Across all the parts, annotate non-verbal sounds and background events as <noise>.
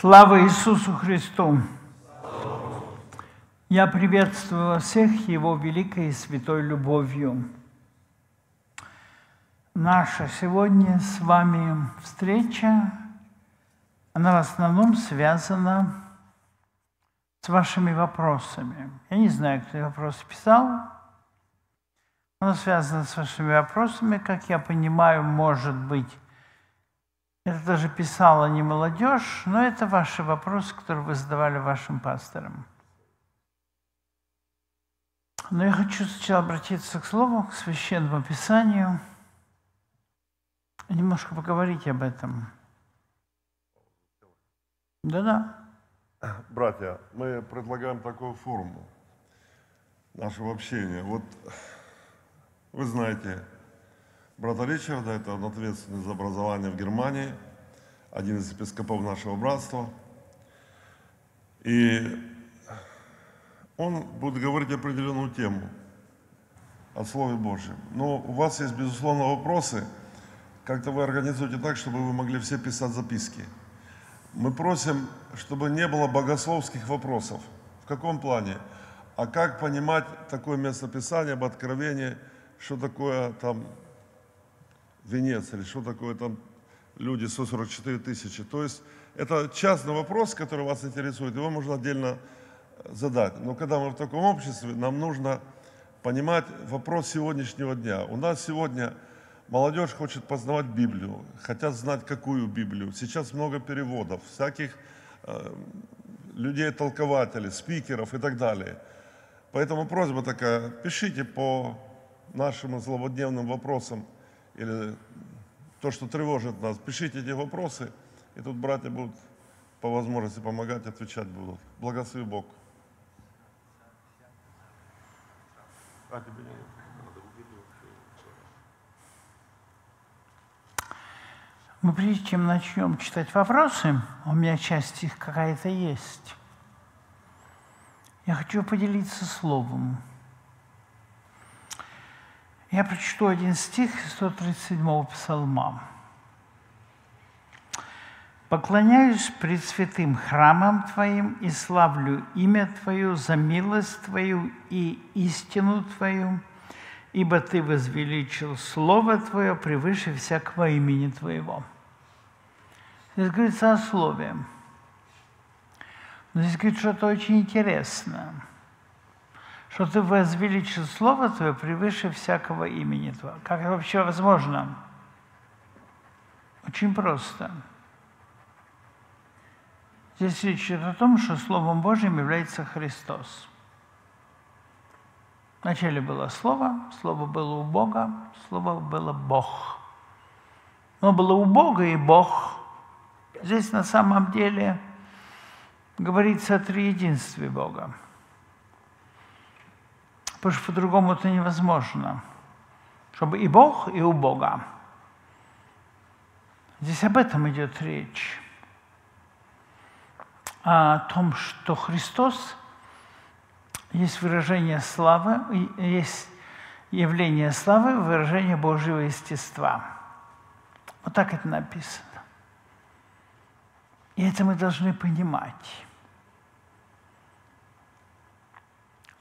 Слава Иисусу Христу! Я приветствую вас всех Его великой и святой любовью. Наша сегодня с вами встреча, она в основном связана с вашими вопросами. Я не знаю, кто вопрос писал. Она связана с вашими вопросами, как я понимаю, может быть, это даже писала не молодежь, но это ваши вопросы, которые вы задавали вашим пасторам. Но я хочу сначала обратиться к Слову, к Священному Писанию, немножко поговорить об этом. Да-да. Братья, мы предлагаем такую форму нашего общения. Вот вы знаете, брата Ричарда, это он ответственный за образование в Германии, один из епископов нашего братства. И он будет говорить определенную тему о Слове Божьем. Но у вас есть, безусловно, вопросы. Как-то вы организуете так, чтобы вы могли все писать записки. Мы просим, чтобы не было богословских вопросов. В каком плане? А как понимать такое местописание об откровении, что такое там Венеция, или что такое там люди 144 тысячи. То есть это частный вопрос, который вас интересует, его можно отдельно э, задать. Но когда мы в таком обществе, нам нужно понимать вопрос сегодняшнего дня. У нас сегодня молодежь хочет познавать Библию, хотят знать, какую Библию. Сейчас много переводов, всяких э, людей-толкователей, спикеров и так далее. Поэтому просьба такая, пишите по нашим злободневным вопросам – или то, что тревожит нас, пишите эти вопросы, и тут братья будут по возможности помогать, отвечать будут. Благослови Бог. Мы прежде чем начнем читать вопросы, у меня часть их какая-то есть, я хочу поделиться словом. Я прочту один стих 137-го псалма. «Поклоняюсь пред святым храмом Твоим и славлю имя Твое за милость Твою и истину Твою, ибо Ты возвеличил Слово Твое превыше всякого имени Твоего». Здесь говорится о Слове. Но здесь говорится что-то очень интересное – что ты возвеличил Слово Твое превыше всякого имени Твоего. Как это вообще возможно? Очень просто. Здесь речь идет о том, что Словом Божьим является Христос. Вначале было Слово, Слово было у Бога, Слово было Бог. Но было у Бога и Бог. Здесь на самом деле говорится о триединстве Бога – потому что по-другому это невозможно. Чтобы и Бог, и у Бога. Здесь об этом идет речь. О том, что Христос есть выражение славы, есть явление славы, выражение Божьего естества. Вот так это написано. И это мы должны понимать.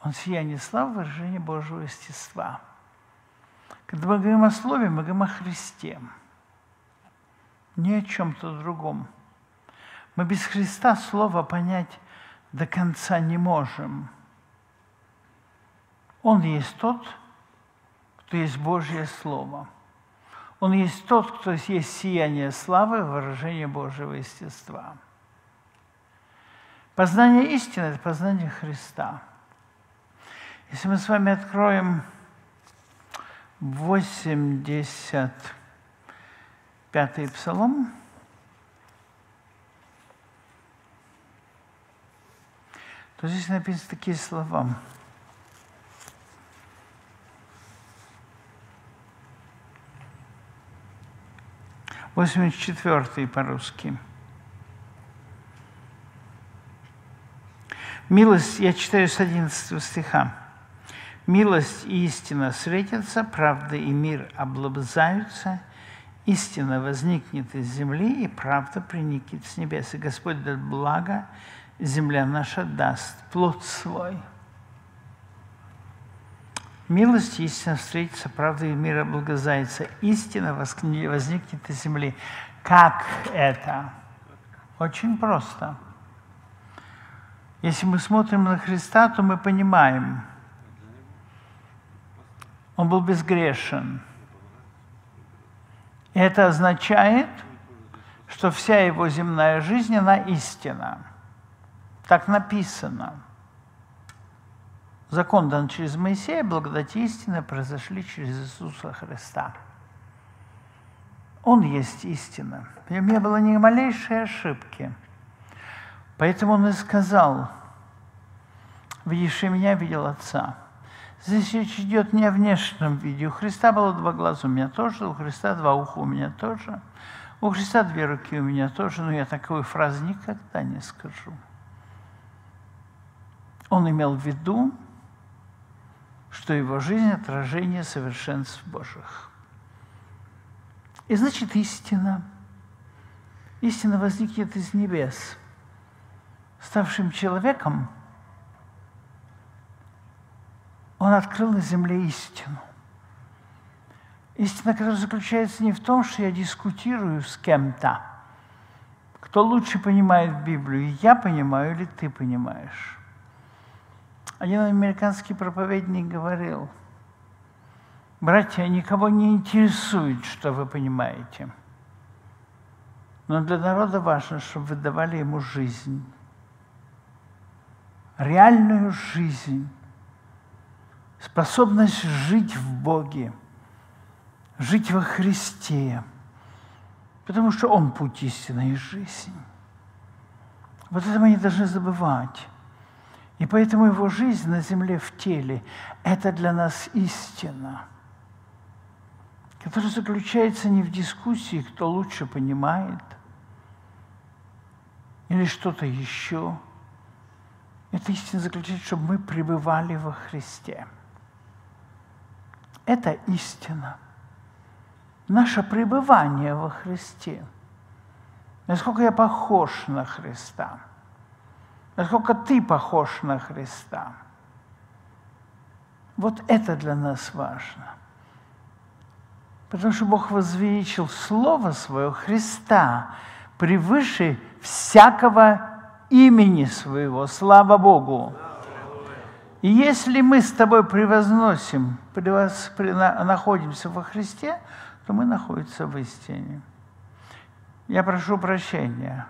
Он сияние славы, выражение Божьего естества. Когда мы говорим о Слове, мы говорим о Христе. Ни о чем-то другом. Мы без Христа Слово понять до конца не можем. Он есть тот, кто есть Божье Слово. Он есть тот, кто есть сияние славы, выражение Божьего естества. Познание истины – это познание Христа – если мы с вами откроем 85-й псалом, то здесь написаны такие слова. Восемьдесят четвертый по-русски. Милость, я читаю с одиннадцатого стиха. Милость и истина светятся, правда и мир облобзаются, истина возникнет из земли, и правда приникнет с небес. И Господь дает благо, земля наша даст плод свой. Милость и истина встретятся, правда и мир облагозается. Истина возникнет из земли. Как это? Очень просто. Если мы смотрим на Христа, то мы понимаем, он был безгрешен. И это означает, что вся его земная жизнь, она истина. Так написано. Закон дан через Моисея, благодать истины произошли через Иисуса Христа. Он есть истина. В нем не было ни малейшей ошибки. Поэтому он и сказал, «Видишь, и меня видел Отца». Здесь речь идет не о внешнем виде. У Христа было два глаза, у меня тоже, у Христа два уха, у меня тоже. У Христа две руки у меня тоже, но я такой фразы никогда не скажу. Он имел в виду, что его жизнь – отражение совершенств Божьих. И значит, истина. Истина возникнет из небес. Ставшим человеком – Он открыл на земле истину. Истина, которая заключается не в том, что я дискутирую с кем-то, кто лучше понимает Библию, я понимаю или ты понимаешь. Один американский проповедник говорил, «Братья, никого не интересует, что вы понимаете, но для народа важно, чтобы вы давали ему жизнь, реальную жизнь, способность жить в Боге, жить во Христе, потому что Он путь истины жизни. Вот это мы не должны забывать. И поэтому Его жизнь на земле в теле – это для нас истина, которая заключается не в дискуссии, кто лучше понимает, или что-то еще. Эта истина заключается, чтобы мы пребывали во Христе – это истина. Наше пребывание во Христе. Насколько я похож на Христа. Насколько ты похож на Христа. Вот это для нас важно. Потому что Бог возвеличил Слово Свое, Христа, превыше всякого имени Своего. Слава Богу! И если мы с тобой превозносим, превоз, при, на, находимся во Христе, то мы находимся в истине. Я прошу прощения.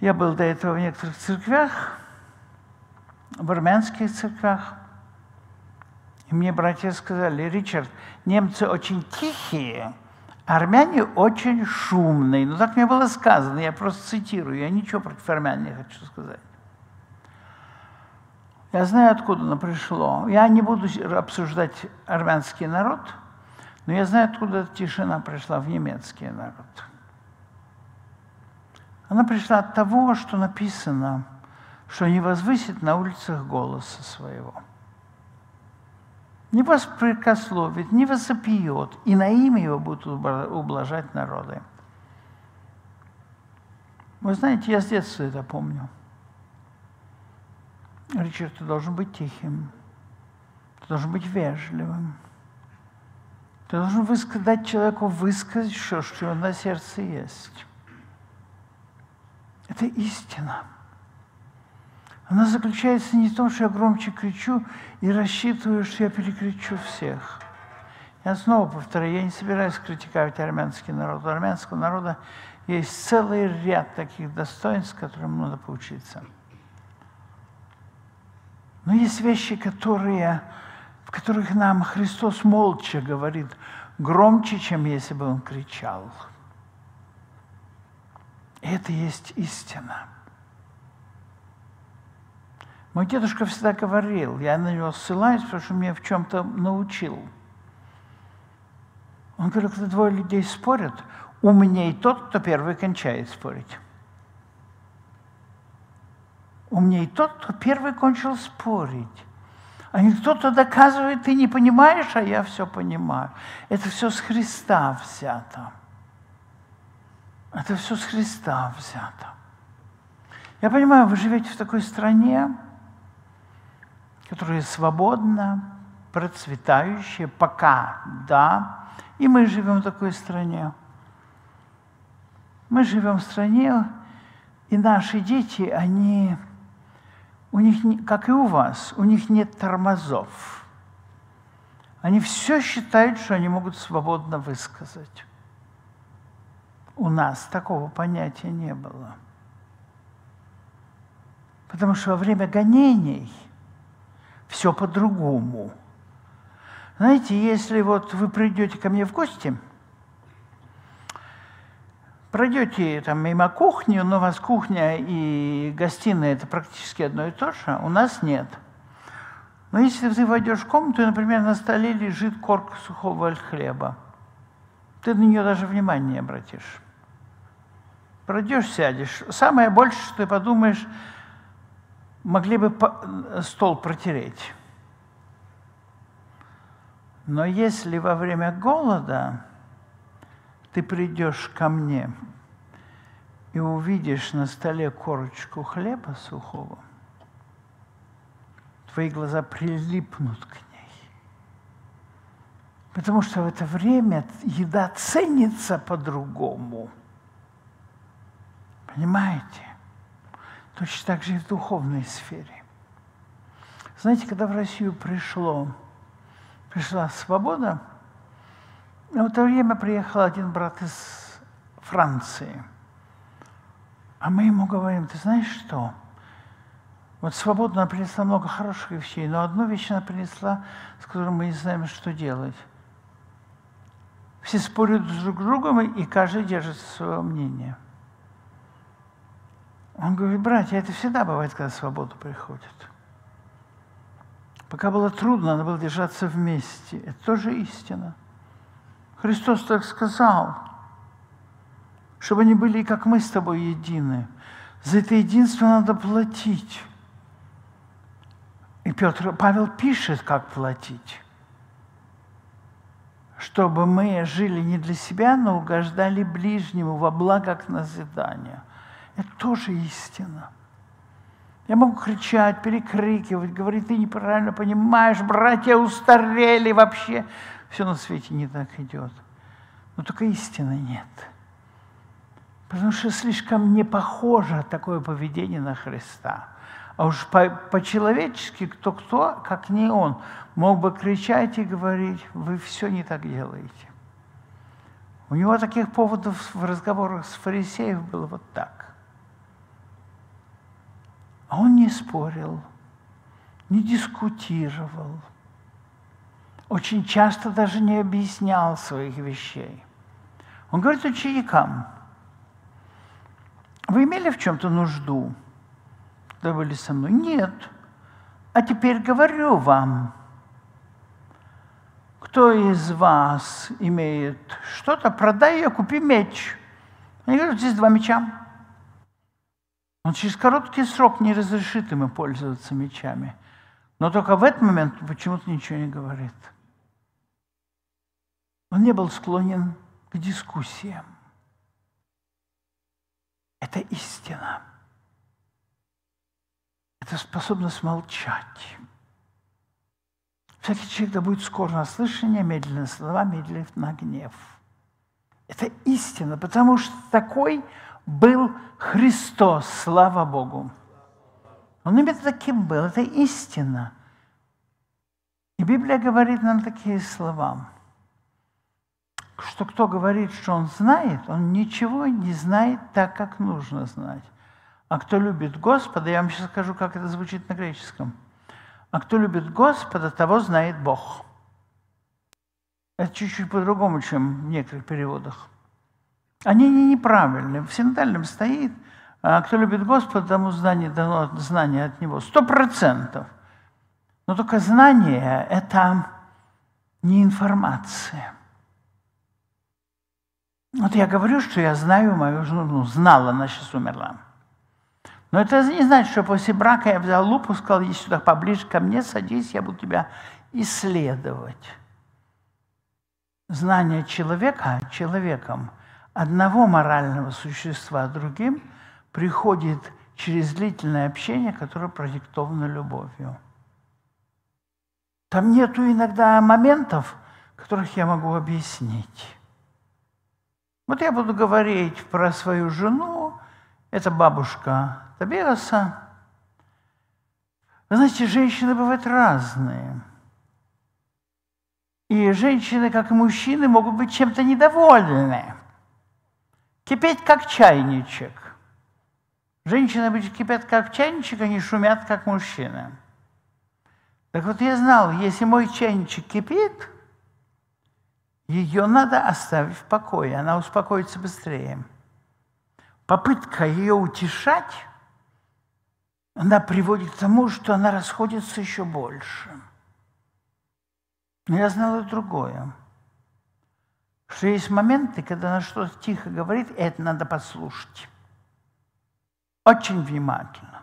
Я был до этого в некоторых церквях, в армянских церквях. И мне братья сказали, Ричард, немцы очень тихие, а армяне очень шумные. Ну, так мне было сказано, я просто цитирую, я ничего против армян не хочу сказать. Я знаю, откуда оно пришло. Я не буду обсуждать армянский народ, но я знаю, откуда эта тишина пришла в немецкий народ. Она пришла от того, что написано, что не возвысит на улицах голоса своего. Не воспрекословит, не восопьет, и на имя его будут ублажать народы. Вы знаете, я с детства это помню. Ричард, ты должен быть тихим, ты должен быть вежливым, ты должен дать человеку высказать все, что у на сердце есть. Это истина. Она заключается не в том, что я громче кричу и рассчитываю, что я перекричу всех. Я снова повторяю, я не собираюсь критиковать армянский народ. У армянского народа есть целый ряд таких достоинств, которым надо поучиться. Но есть вещи, которые, в которых нам Христос молча говорит громче, чем если бы Он кричал. И это есть истина. Мой дедушка всегда говорил, я на него ссылаюсь, потому что меня в чем-то научил. Он говорил, когда двое людей спорят, умнее тот, кто первый кончает спорить умнее тот, кто первый кончил спорить. А не кто-то доказывает, ты не понимаешь, а я все понимаю. Это все с Христа взято. Это все с Христа взято. Я понимаю, вы живете в такой стране, которая свободна, процветающая, пока, да. И мы живем в такой стране. Мы живем в стране, и наши дети, они у них, как и у вас, у них нет тормозов. Они все считают, что они могут свободно высказать. У нас такого понятия не было. Потому что во время гонений все по-другому. Знаете, если вот вы придете ко мне в гости – пройдете там мимо кухни, но у вас кухня и гостиная – это практически одно и то же, а у нас нет. Но если ты войдешь в комнату, и, например, на столе лежит корка сухого хлеба, ты на нее даже внимания не обратишь. Пройдешь, сядешь. Самое большее, что ты подумаешь, могли бы э, стол протереть. Но если во время голода ты придешь ко мне и увидишь на столе корочку хлеба сухого, твои глаза прилипнут к ней. Потому что в это время еда ценится по-другому. Понимаете? Точно так же и в духовной сфере. Знаете, когда в Россию пришло, пришла свобода – но в это время приехал один брат из Франции. А мы ему говорим, ты знаешь что? Вот свобода она принесла много хороших вещей, но одну вещь она принесла, с которой мы не знаем, что делать. Все спорят друг с другом, и каждый держит свое мнение." Он говорит, братья, это всегда бывает, когда свобода приходит. Пока было трудно, надо было держаться вместе. Это тоже истина – Христос так сказал, чтобы они были, как мы с тобой, едины. За это единство надо платить. И Петр, Павел пишет, как платить. Чтобы мы жили не для себя, но угождали ближнему во благо к назиданию. Это тоже истина. Я могу кричать, перекрикивать, говорить, ты неправильно понимаешь, братья устарели вообще. Все на свете не так идет. Но только истины нет. Потому что слишком не похоже такое поведение на Христа. А уж по-человечески по человечески кто кто как не он, мог бы кричать и говорить, вы все не так делаете. У него таких поводов в разговорах с фарисеев было вот так. А он не спорил, не дискутировал – очень часто даже не объяснял своих вещей. Он говорит ученикам, вы имели в чем-то нужду, когда были со мной? Нет. А теперь говорю вам, кто из вас имеет что-то, продай ее, купи меч. Они говорят, здесь два меча. Он через короткий срок не разрешит им пользоваться мечами. Но только в этот момент почему-то ничего не говорит. Он не был склонен к дискуссиям. Это истина. Это способность молчать. Всякий человек да будет скоро на слышание, медленно на слова, медленно на гнев. Это истина, потому что такой был Христос, слава Богу. Он именно таким был, это истина. И Библия говорит нам такие слова – что кто говорит, что он знает, он ничего не знает так, как нужно знать. А кто любит Господа, я вам сейчас скажу, как это звучит на греческом. А кто любит Господа, того знает Бог. Это чуть-чуть по-другому, чем в некоторых переводах. Они не неправильные. В синодальном стоит, а кто любит Господа, тому знание дано знание от Него. Сто процентов. Но только знание – это не информация – вот я говорю, что я знаю мою жену, ну, знала, она сейчас умерла. Но это не значит, что после брака я взял лупу, сказал, иди сюда поближе ко мне, садись, я буду тебя исследовать. Знание человека человеком, одного морального существа другим, приходит через длительное общение, которое продиктовано любовью. Там нету иногда моментов, которых я могу объяснить. Вот я буду говорить про свою жену, это бабушка Табераса. Вы знаете, женщины бывают разные. И женщины, как и мужчины, могут быть чем-то недовольны. Кипеть, как чайничек. Женщины обычно кипят, как чайничек, они шумят, как мужчины. Так вот я знал, если мой чайничек кипит – ее надо оставить в покое, она успокоится быстрее. Попытка ее утешать, она приводит к тому, что она расходится еще больше. Но я знала другое, что есть моменты, когда она что-то тихо говорит, и это надо послушать. Очень внимательно.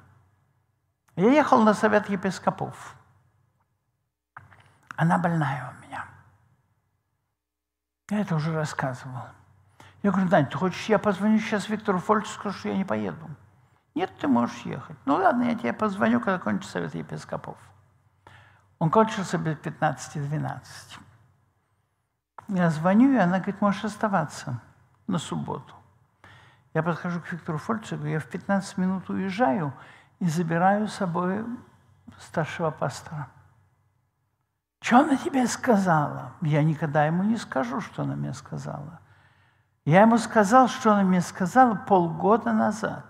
Я ехал на совет епископов. Она больная. Я это уже рассказывал. Я говорю, Дань, ты хочешь, я позвоню сейчас Виктору Фольцу, скажу, что я не поеду. Нет, ты можешь ехать. Ну ладно, я тебе позвоню, когда кончится Совет Епископов. Он кончился без 15-12. Я звоню, и она говорит, можешь оставаться на субботу. Я подхожу к Виктору Фольцу, говорю, я в 15 минут уезжаю и забираю с собой старшего пастора. Что она тебе сказала? Я никогда ему не скажу, что она мне сказала. Я ему сказал, что она мне сказала полгода назад.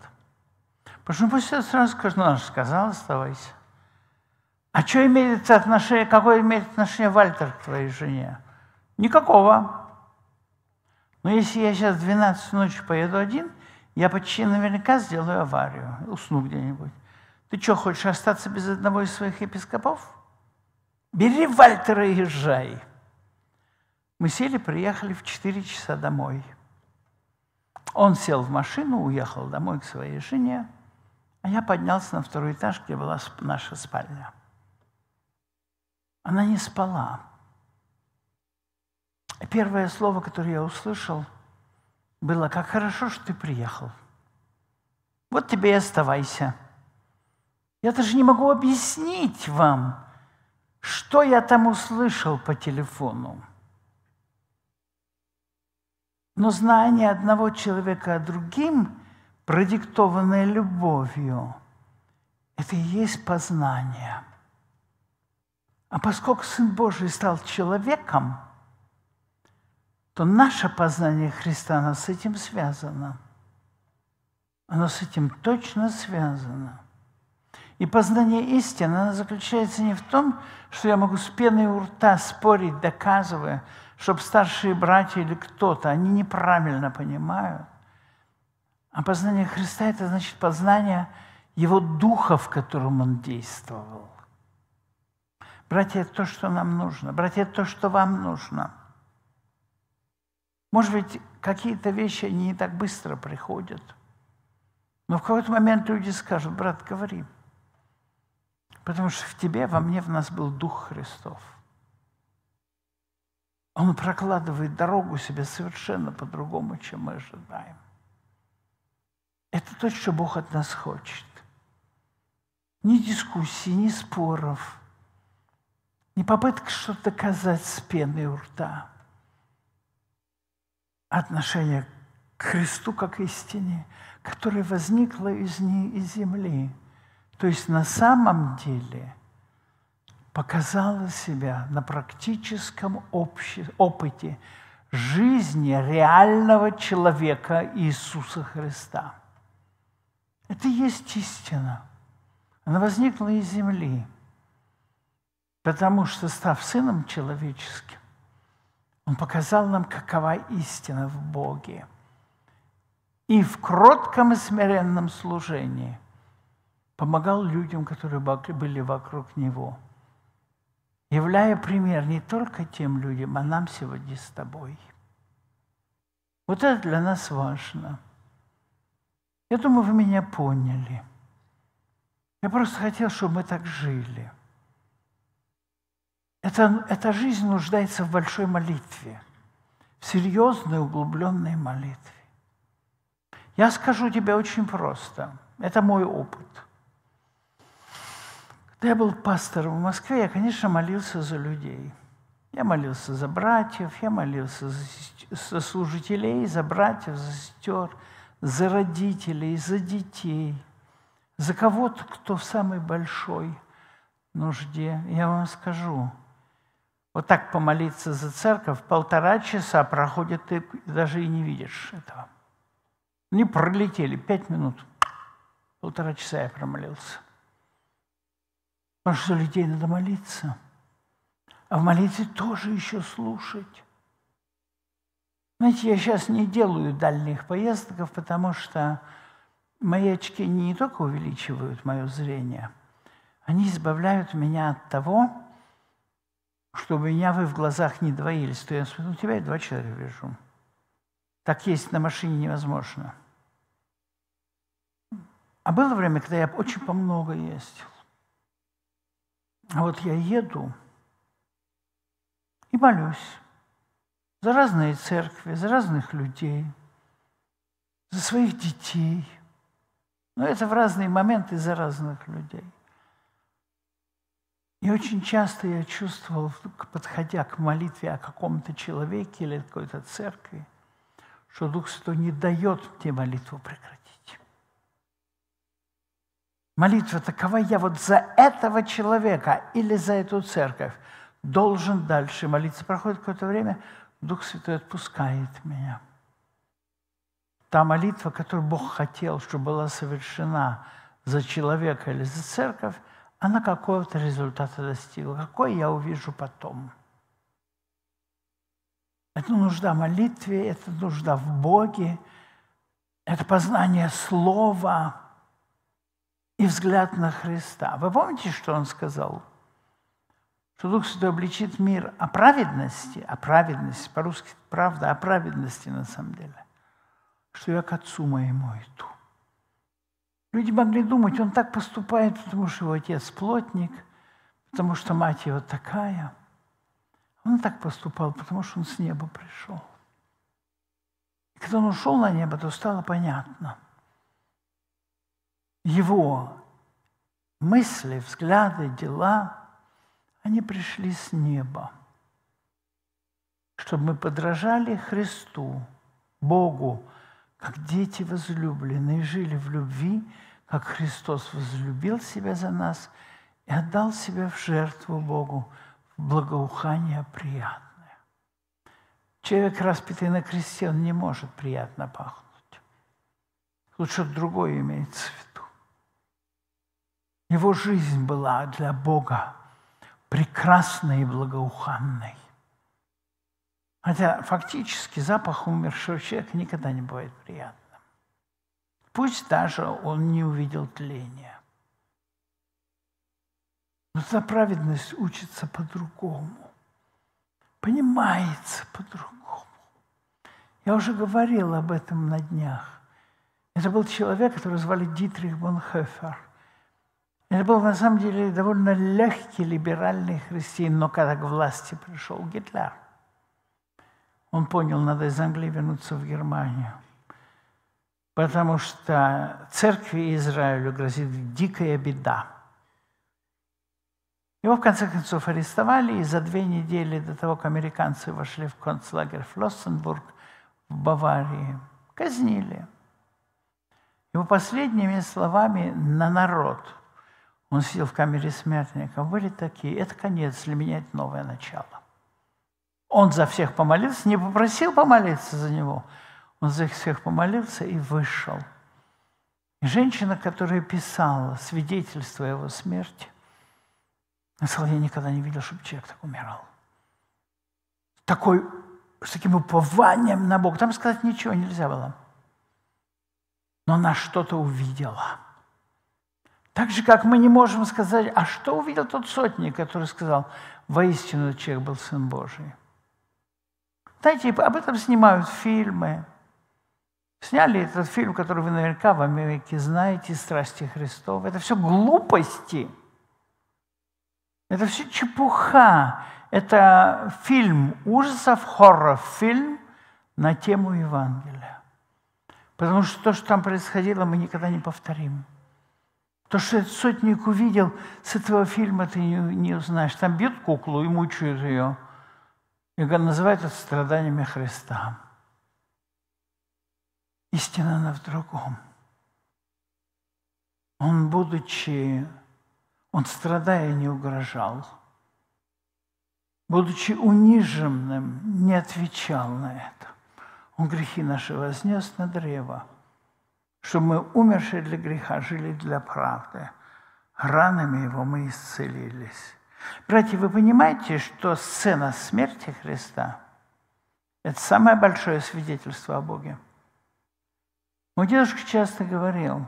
Почему что пусть я сразу скажу, ну, она же сказала, оставайся. А что имеет отношение, какое имеет отношение Вальтер к твоей жене? Никакого. Но «Ну, если я сейчас в 12 ночи поеду один, я почти наверняка сделаю аварию, усну где-нибудь. Ты что, хочешь остаться без одного из своих епископов? Бери Вальтера и езжай. Мы сели, приехали в 4 часа домой. Он сел в машину, уехал домой к своей жене, а я поднялся на второй этаж, где была наша спальня. Она не спала. Первое слово, которое я услышал, было «Как хорошо, что ты приехал». Вот тебе и оставайся. Я даже не могу объяснить вам, что я там услышал по телефону? Но знание одного человека о другим, продиктованное любовью, это и есть познание. А поскольку Сын Божий стал человеком, то наше познание Христа оно с этим связано. Оно с этим точно связано. И познание истины, оно заключается не в том, что я могу с пеной у рта спорить, доказывая, чтобы старшие братья или кто-то, они неправильно понимают. А познание Христа – это значит познание Его Духа, в котором Он действовал. Братья, это то, что нам нужно. Братья, это то, что вам нужно. Может быть, какие-то вещи, они не так быстро приходят. Но в какой-то момент люди скажут, брат, говори. Потому что в тебе, во мне, в нас был Дух Христов. Он прокладывает дорогу себе совершенно по-другому, чем мы ожидаем. Это то, что Бог от нас хочет. Ни дискуссий, ни споров, ни попыток что-то доказать с пены у рта. Отношение к Христу как истине, которое возникло из, ней, из земли – то есть на самом деле показала себя на практическом опыте жизни реального человека Иисуса Христа. Это есть истина. Она возникла из земли, потому что, став Сыном Человеческим, Он показал нам, какова истина в Боге. И в кротком и смиренном служении помогал людям, которые были вокруг него, являя пример не только тем людям, а нам сегодня с тобой. Вот это для нас важно. Я думаю, вы меня поняли. Я просто хотел, чтобы мы так жили. Это эта жизнь нуждается в большой молитве, в серьезной, углубленной молитве. Я скажу тебе очень просто. Это мой опыт – я был пастором в Москве, я, конечно, молился за людей. Я молился за братьев, я молился за служителей, за братьев, за сестер, за родителей, за детей, за кого-то, кто в самой большой нужде. Я вам скажу, вот так помолиться за церковь, полтора часа проходит, ты даже и не видишь этого. Не пролетели, пять минут. Полтора часа я промолился. Потому что людей надо молиться. А в молитве тоже еще слушать. Знаете, я сейчас не делаю дальних поездок, потому что мои очки не только увеличивают мое зрение, они избавляют меня от того, чтобы меня вы в глазах не двоились. То я смотрю, ну, тебя я два человека вижу. Так есть на машине невозможно. А было время, когда я очень по много ездил. А вот я еду и молюсь за разные церкви, за разных людей, за своих детей. Но это в разные моменты за разных людей. И очень часто я чувствовал, подходя к молитве о каком-то человеке или какой-то церкви, что Дух Святой не дает мне молитву прекратить молитва такова, я вот за этого человека или за эту церковь должен дальше молиться. Проходит какое-то время, Дух Святой отпускает меня. Та молитва, которую Бог хотел, чтобы была совершена за человека или за церковь, она какого-то результата достигла. Какой я увижу потом? Это нужда молитве, это нужда в Боге, это познание Слова – и взгляд на Христа. Вы помните, что он сказал? Что Дух Святой обличит мир о праведности, о праведности, по-русски правда, о праведности на самом деле, что я к Отцу моему иду. Люди могли думать, он так поступает, потому что его отец плотник, потому что мать его такая. Он так поступал, потому что он с неба пришел. И когда он ушел на небо, то стало понятно – его мысли, взгляды, дела, они пришли с неба, чтобы мы подражали Христу, Богу, как дети возлюбленные, жили в любви, как Христос возлюбил себя за нас и отдал себя в жертву Богу, в благоухание приятное. Человек, распитый на кресте, он не может приятно пахнуть. Лучше другой имеет цвет. Его жизнь была для Бога прекрасной и благоуханной. Хотя фактически запах умершего человека никогда не бывает приятным. Пусть даже он не увидел тления. Но за праведность учится по-другому, понимается по-другому. Я уже говорил об этом на днях. Это был человек, которого звали Дитрих Бонхефер – это был на самом деле довольно легкий либеральный христиан, но когда к власти пришел Гитлер, он понял, надо из Англии вернуться в Германию, потому что церкви Израилю грозит дикая беда. Его, в конце концов, арестовали, и за две недели до того, как американцы вошли в концлагерь Флоссенбург в Баварии, казнили. Его последними словами на народ – он сидел в камере смертников. Были такие. Это конец, для меня это новое начало. Он за всех помолился, не попросил помолиться за него. Он за всех помолился и вышел. И женщина, которая писала свидетельство его смерти, она сказала, я никогда не видел, чтобы человек так умирал. Такой, с таким упованием на Бога. Там сказать ничего нельзя было. Но она что-то увидела – так же, как мы не можем сказать, а что увидел тот сотник, который сказал, воистину этот человек был Сын Божий. Знаете, об этом снимают фильмы. Сняли этот фильм, который вы наверняка в Америке знаете, «Страсти Христовы». Это все глупости. Это все чепуха. Это фильм ужасов, хоррор-фильм на тему Евангелия. Потому что то, что там происходило, мы никогда не повторим. То, что сотник увидел, с этого фильма ты не, не узнаешь. Там бьют куклу и мучают ее. И называют это страданиями Христа. Истина, она в другом. Он, будучи, он страдая не угрожал. Будучи униженным, не отвечал на это. Он грехи наши вознес на древо – что мы, умершие для греха, жили для правды. Ранами Его мы исцелились. Братья, вы понимаете, что сцена смерти Христа – это самое большое свидетельство о Боге? Мой дедушка часто говорил,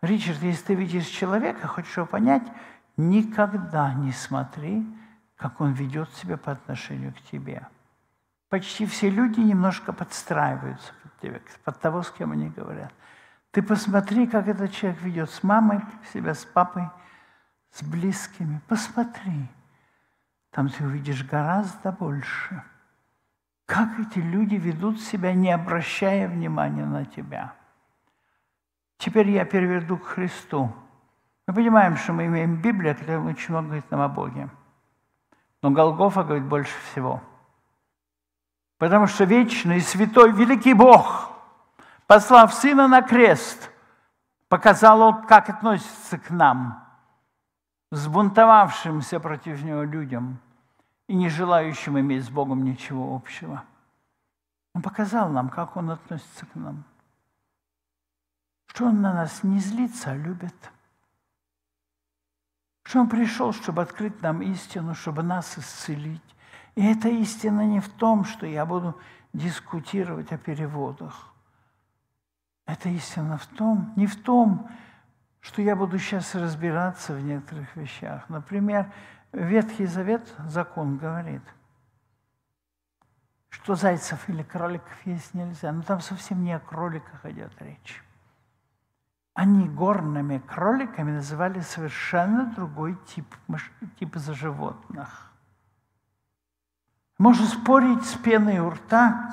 Ричард, если ты видишь человека, хочешь его понять, никогда не смотри, как он ведет себя по отношению к тебе. Почти все люди немножко подстраиваются под тебя, под того, с кем они говорят. Ты посмотри, как этот человек ведет с мамой себя, с папой, с близкими. Посмотри. Там ты увидишь гораздо больше. Как эти люди ведут себя, не обращая внимания на тебя. Теперь я переведу к Христу. Мы понимаем, что мы имеем Библию, которая очень много говорит нам о Боге. Но Голгофа говорит больше всего. Потому что вечный, святой, великий Бог – послав Сына на крест, показал как относится к нам, сбунтовавшимся против Него людям и не желающим иметь с Богом ничего общего. Он показал нам, как Он относится к нам, что Он на нас не злится, а любит, что Он пришел, чтобы открыть нам истину, чтобы нас исцелить. И эта истина не в том, что я буду дискутировать о переводах. Эта истина в том, не в том, что я буду сейчас разбираться в некоторых вещах. Например, Ветхий Завет, закон говорит, что зайцев или кроликов есть нельзя. Но там совсем не о кроликах идет речь. Они горными кроликами называли совершенно другой тип, тип животных. Можно спорить с пеной у рта.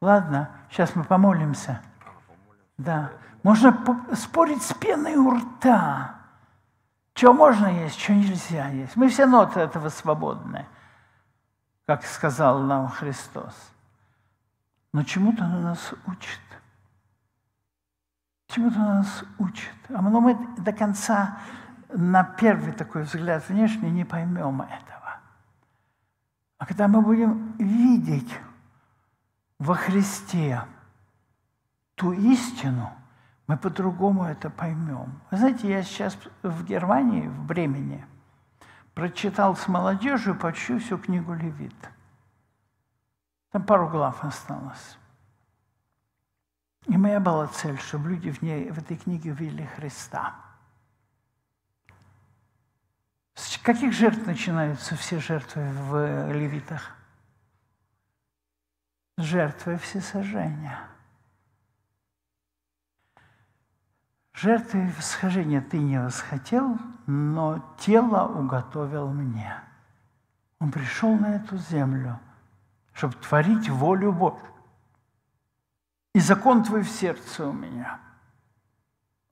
Ладно, сейчас мы помолимся. Да. Можно спорить с пеной у рта. Что можно есть, что нельзя есть. Мы все ноты этого свободны, как сказал нам Христос. Но чему-то он нас учит. Чему-то он нас учит. А мы до конца на первый такой взгляд внешне не поймем этого. А когда мы будем видеть во Христе, ту истину, мы по-другому это поймем. Вы знаете, я сейчас в Германии, в Бремене, прочитал с молодежью почти всю книгу Левит. Там пару глав осталось. И моя была цель, чтобы люди в, ней, в этой книге увидели Христа. С каких жертв начинаются все жертвы в э, левитах? Жертвы всесожжения – Жертвы восхождения ты не восхотел, но тело уготовил мне. Он пришел на эту землю, чтобы творить волю Божью. И закон твой в сердце у меня.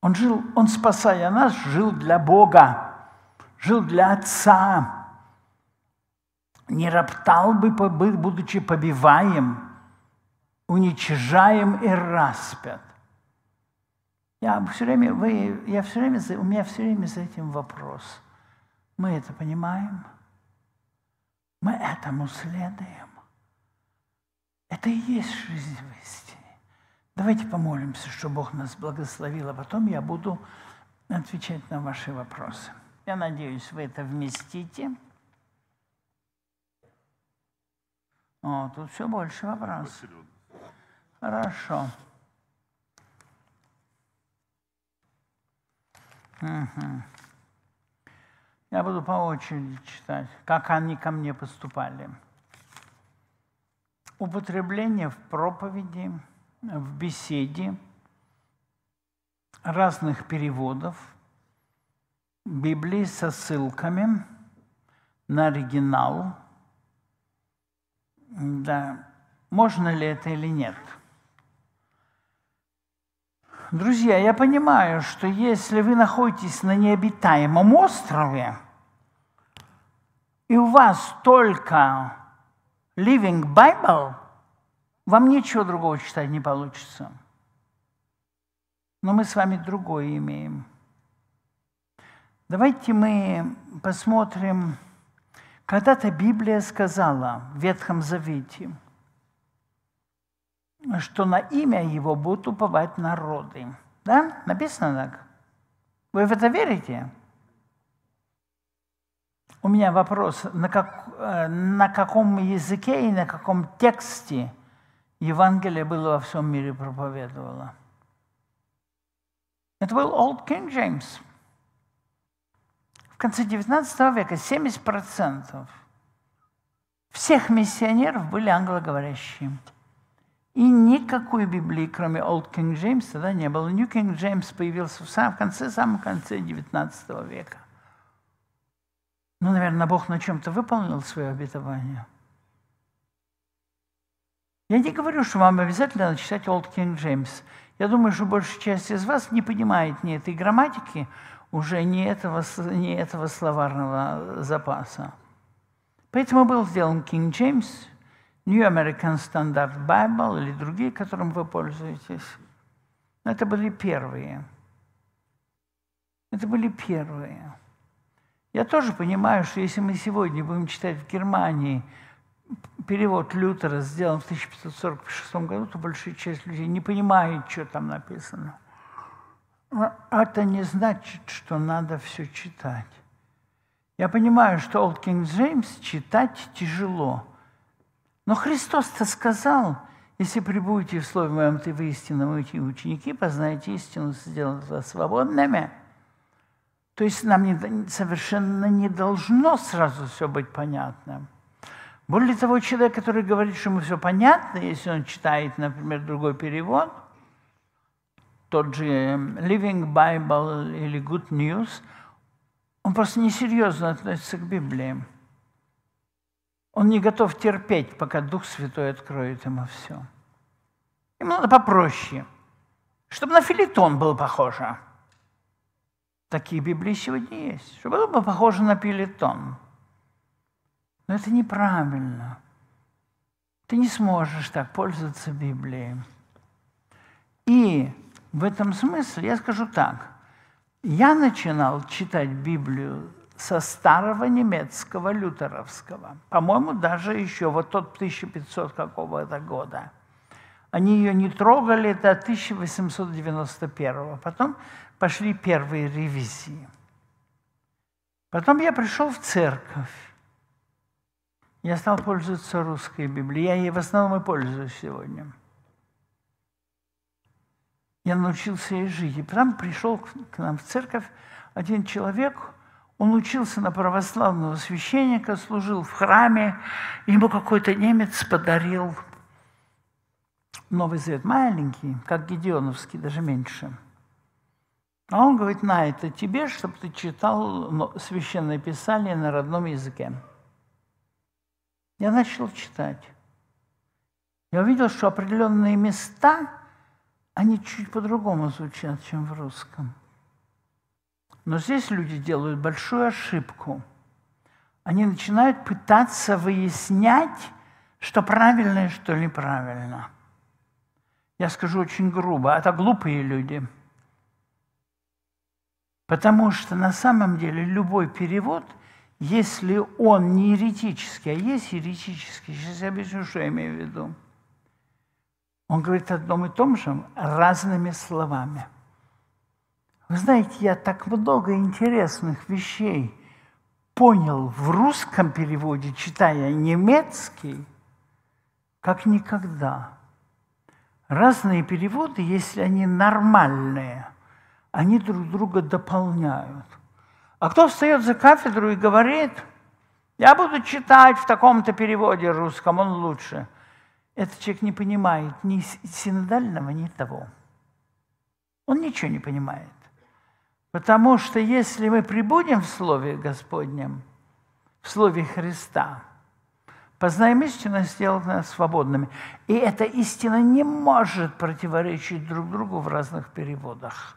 Он жил, он, спасая нас, жил для Бога, жил для Отца. Не роптал бы, будучи побиваем, уничижаем и распят я все время, вы, я все время, у меня все время за этим вопрос. Мы это понимаем? Мы этому следуем? Это и есть жизнь в истине. Давайте помолимся, чтобы Бог нас благословил, а потом я буду отвечать на ваши вопросы. Я надеюсь, вы это вместите. О, тут все больше вопросов. Хорошо. Угу. Я буду по очереди читать, как они ко мне поступали. Употребление в проповеди, в беседе разных переводов Библии со ссылками на оригинал. Да, можно ли это или нет – Друзья, я понимаю, что если вы находитесь на необитаемом острове, и у вас только Living Bible, вам ничего другого читать не получится. Но мы с вами другое имеем. Давайте мы посмотрим, когда-то Библия сказала в Ветхом Завете – что на имя его будут уповать народы. Да? Написано так. Вы в это верите? У меня вопрос, на, как, э, на каком языке и на каком тексте Евангелие было во всем мире проповедовало? Это был Old King James. В конце XIX века 70% всех миссионеров были англоговорящие. И никакой Библии, кроме Old King James, тогда не было. New King James появился в самом конце, самом конце XIX века. Ну, наверное, Бог на чем-то выполнил свое обетование. Я не говорю, что вам обязательно надо читать Old King James. Я думаю, что большая часть из вас не понимает ни этой грамматики, уже ни этого, ни этого словарного запаса. Поэтому был сделан King James – New American Standard Bible или другие, которым вы пользуетесь. Это были первые. Это были первые. Я тоже понимаю, что если мы сегодня будем читать в Германии перевод Лютера, сделан в 1546 году, то большая часть людей не понимает, что там написано. Но а это не значит, что надо все читать. Я понимаю, что Олд Кинг Джеймс читать тяжело – но Христос-то сказал, если прибудете в Слове Моем, ты вы истинно мои ученики, познаете истину, сделают вас свободными. То есть нам не, совершенно не должно сразу все быть понятным. Более того, человек, который говорит, что ему все понятно, если он читает, например, другой перевод, тот же эм, Living Bible или Good News, он просто несерьезно относится к Библии. Он не готов терпеть, пока Дух Святой откроет ему все. Ему надо попроще, чтобы на филитон был похоже. Такие Библии сегодня есть, чтобы было похоже на филитон. Но это неправильно. Ты не сможешь так пользоваться Библией. И в этом смысле я скажу так. Я начинал читать Библию со старого немецкого лютеровского. По-моему, даже еще вот тот 1500 какого-то года. Они ее не трогали до 1891. Потом пошли первые ревизии. Потом я пришел в церковь. Я стал пользоваться русской Библией. Я ей в основном и пользуюсь сегодня. Я научился ей жить. И потом пришел к нам в церковь один человек – он учился на православного священника, служил в храме. Ему какой-то немец подарил Новый Завет, маленький, как Гедеоновский, даже меньше. А он говорит, на это тебе, чтобы ты читал священное писание на родном языке. Я начал читать. Я увидел, что определенные места, они чуть по-другому звучат, чем в русском. Но здесь люди делают большую ошибку. Они начинают пытаться выяснять, что правильно и что неправильно. Я скажу очень грубо, это глупые люди. Потому что на самом деле любой перевод, если он не еретический, а есть еретический, сейчас я объясню, что я имею в виду. Он говорит о одном и том же разными словами – вы знаете, я так много интересных вещей понял в русском переводе, читая немецкий, как никогда. Разные переводы, если они нормальные, они друг друга дополняют. А кто встает за кафедру и говорит, я буду читать в таком-то переводе русском, он лучше. Этот человек не понимает ни синодального, ни того. Он ничего не понимает. Потому что если мы прибудем в Слове Господнем, в Слове Христа, познаем истину, сделал нас свободными. И эта истина не может противоречить друг другу в разных переводах.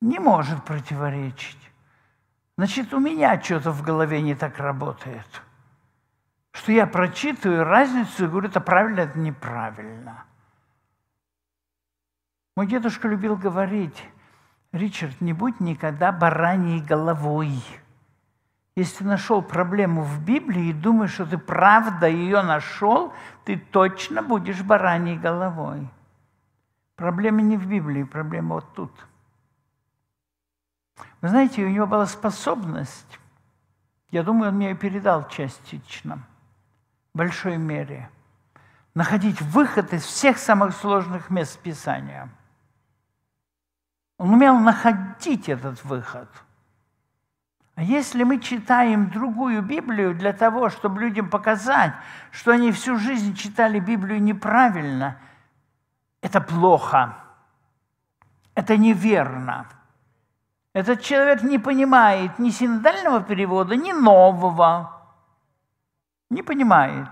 Не может противоречить. Значит, у меня что-то в голове не так работает. Что я прочитываю разницу и говорю, это правильно, это неправильно – мой дедушка любил говорить, Ричард, не будь никогда бараньей головой. Если нашел проблему в Библии и думаешь, что ты правда ее нашел, ты точно будешь бараньей головой. Проблема не в Библии, проблема вот тут. Вы знаете, у него была способность, я думаю, он мне ее передал частично, в большой мере, находить выход из всех самых сложных мест Писания – он умел находить этот выход. А если мы читаем другую Библию для того, чтобы людям показать, что они всю жизнь читали Библию неправильно, это плохо, это неверно. Этот человек не понимает ни синодального перевода, ни нового. Не понимает.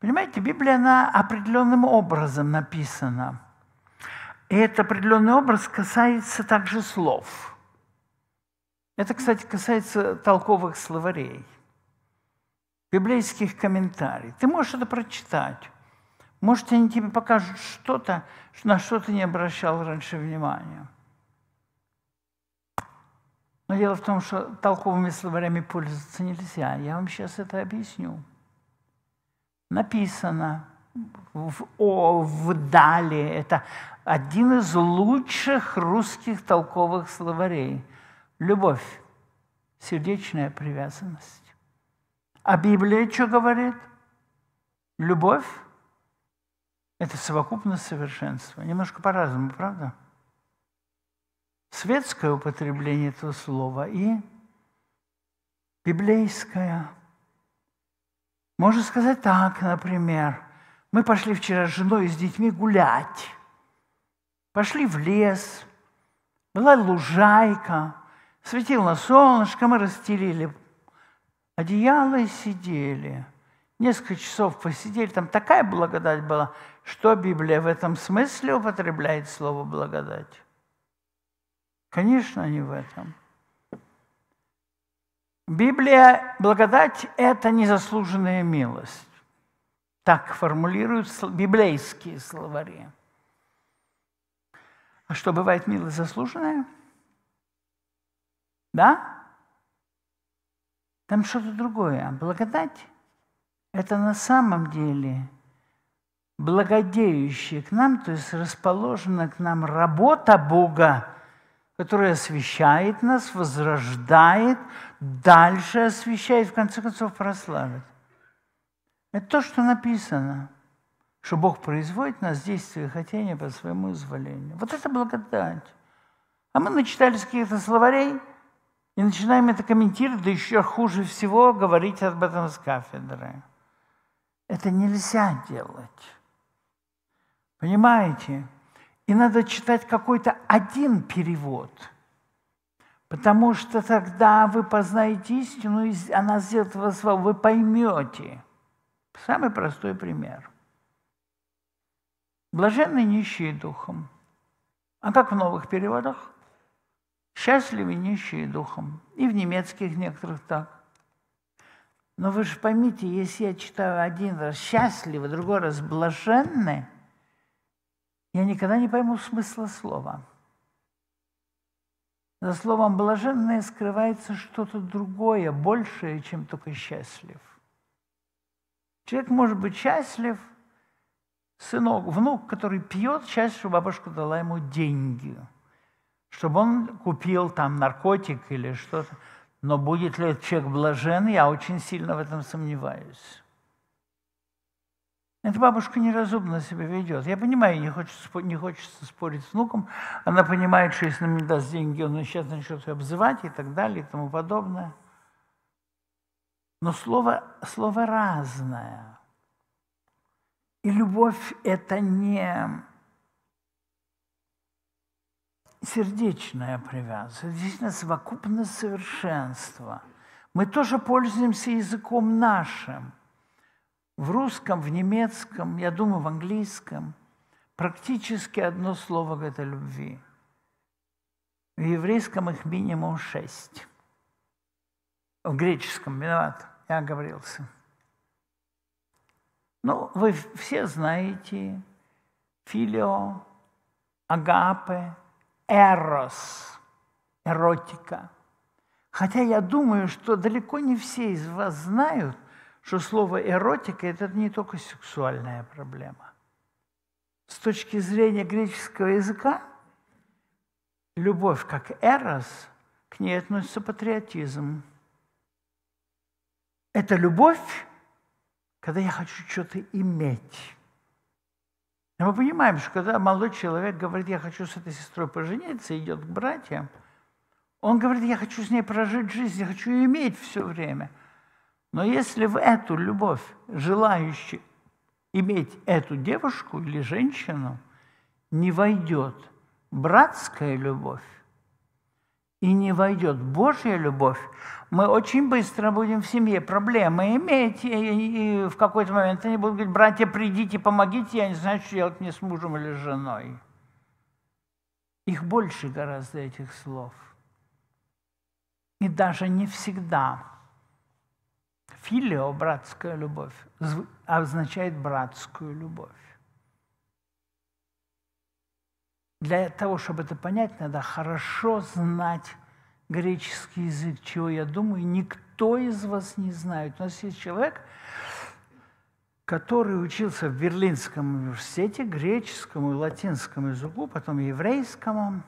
Понимаете, Библия, она определенным образом написана – и этот определенный образ касается также слов. Это, кстати, касается толковых словарей, библейских комментариев. Ты можешь это прочитать. Может, они тебе покажут что-то, на что ты не обращал раньше внимания. Но дело в том, что толковыми словарями пользоваться нельзя. Я вам сейчас это объясню. Написано – в, о, вдали. Это один из лучших русских толковых словарей. Любовь, сердечная привязанность. А Библия что говорит? Любовь – это совокупность совершенства. Немножко по-разному, правда? Светское употребление этого слова и библейское. Можно сказать так, например – мы пошли вчера с женой и с детьми гулять. Пошли в лес. Была лужайка. Светило солнышко, мы расстелили одеяло и сидели. Несколько часов посидели, там такая благодать была, что Библия в этом смысле употребляет слово «благодать». Конечно, не в этом. Библия, благодать – это незаслуженная милость. Так формулируют библейские словари. А что бывает милость заслуженная? Да? Там что-то другое. Благодать – это на самом деле благодеющая к нам, то есть расположена к нам работа Бога, которая освещает нас, возрождает, дальше освещает, в конце концов прославит. Это то, что написано, что Бог производит нас действие хотения по своему изволению. Вот это благодать. А мы начитались каких-то словарей и начинаем это комментировать, да еще хуже всего говорить об этом с кафедры. Это нельзя делать. Понимаете? И надо читать какой-то один перевод, потому что тогда вы познаете истину, и она сделает вас, вы поймете – Самый простой пример. Блаженны нищие духом. А как в новых переводах? Счастливы нищие духом. И в немецких некоторых так. Но вы же поймите, если я читаю один раз счастливы, другой раз блаженны, я никогда не пойму смысла слова. За словом «блаженное» скрывается что-то другое, большее, чем только «счастлив». Человек может быть счастлив, сынок, внук, который пьет, счастлив, что бабушка дала ему деньги, чтобы он купил там наркотик или что-то. Но будет ли этот человек блажен, я очень сильно в этом сомневаюсь. Эта бабушка неразумно себя ведет. Я понимаю, не хочется, не хочется спорить с внуком. Она понимает, что если она не даст деньги, он сейчас начнет ее обзывать и так далее и тому подобное. Но слово, слово разное. И любовь – это не сердечная привязанность, действительно совокупное совершенство Мы тоже пользуемся языком нашим. В русском, в немецком, я думаю, в английском практически одно слово – это любви. В еврейском их минимум шесть в греческом виноват, я оговорился. Ну, вы все знаете филио, агапе, эрос, эротика. Хотя я думаю, что далеко не все из вас знают, что слово эротика – это не только сексуальная проблема. С точки зрения греческого языка, любовь как эрос, к ней относится патриотизм – это любовь, когда я хочу что-то иметь. Но мы понимаем, что когда молодой человек говорит, я хочу с этой сестрой пожениться, идет к братьям, он говорит, я хочу с ней прожить жизнь, я хочу ее иметь все время. Но если в эту любовь желающий иметь эту девушку или женщину не войдет братская любовь, и не войдет Божья любовь, мы очень быстро будем в семье проблемы иметь, и, и в какой-то момент они будут говорить, братья, придите, помогите, я не знаю, что делать мне с мужем или с женой. Их больше гораздо этих слов. И даже не всегда филио, братская любовь, означает братскую любовь. для того, чтобы это понять, надо хорошо знать греческий язык, чего, я думаю, никто из вас не знает. У нас есть человек, который учился в Берлинском университете, греческому и латинскому языку, потом еврейскому.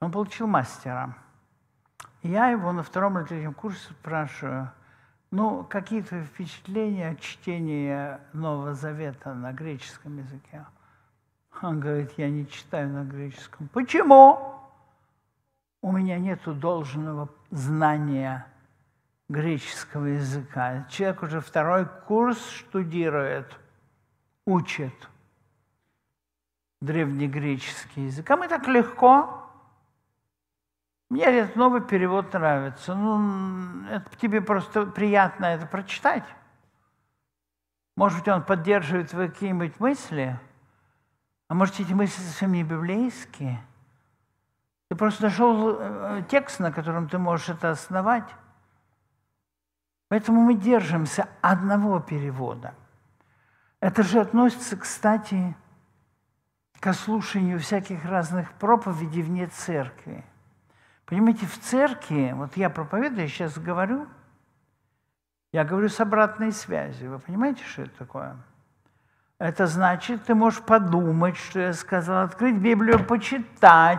Он получил мастера. я его на втором или третьем курсе спрашиваю, ну, какие твои впечатления от чтения Нового Завета на греческом языке? Он говорит, я не читаю на греческом. Почему? У меня нет должного знания греческого языка. Человек уже второй курс штудирует, учит древнегреческий язык. А мы так легко. Мне этот новый перевод нравится. Ну, это, тебе просто приятно это прочитать. Может быть, он поддерживает какие-нибудь мысли – а может, эти мысли совсем не библейские? Ты просто нашел э, текст, на котором ты можешь это основать. Поэтому мы держимся одного перевода. Это же относится, кстати, к слушанию всяких разных проповедей вне церкви. Понимаете, в церкви, вот я проповедую, я сейчас говорю, я говорю с обратной связью. Вы понимаете, что это такое? Это значит, ты можешь подумать, что я сказал, открыть Библию, почитать,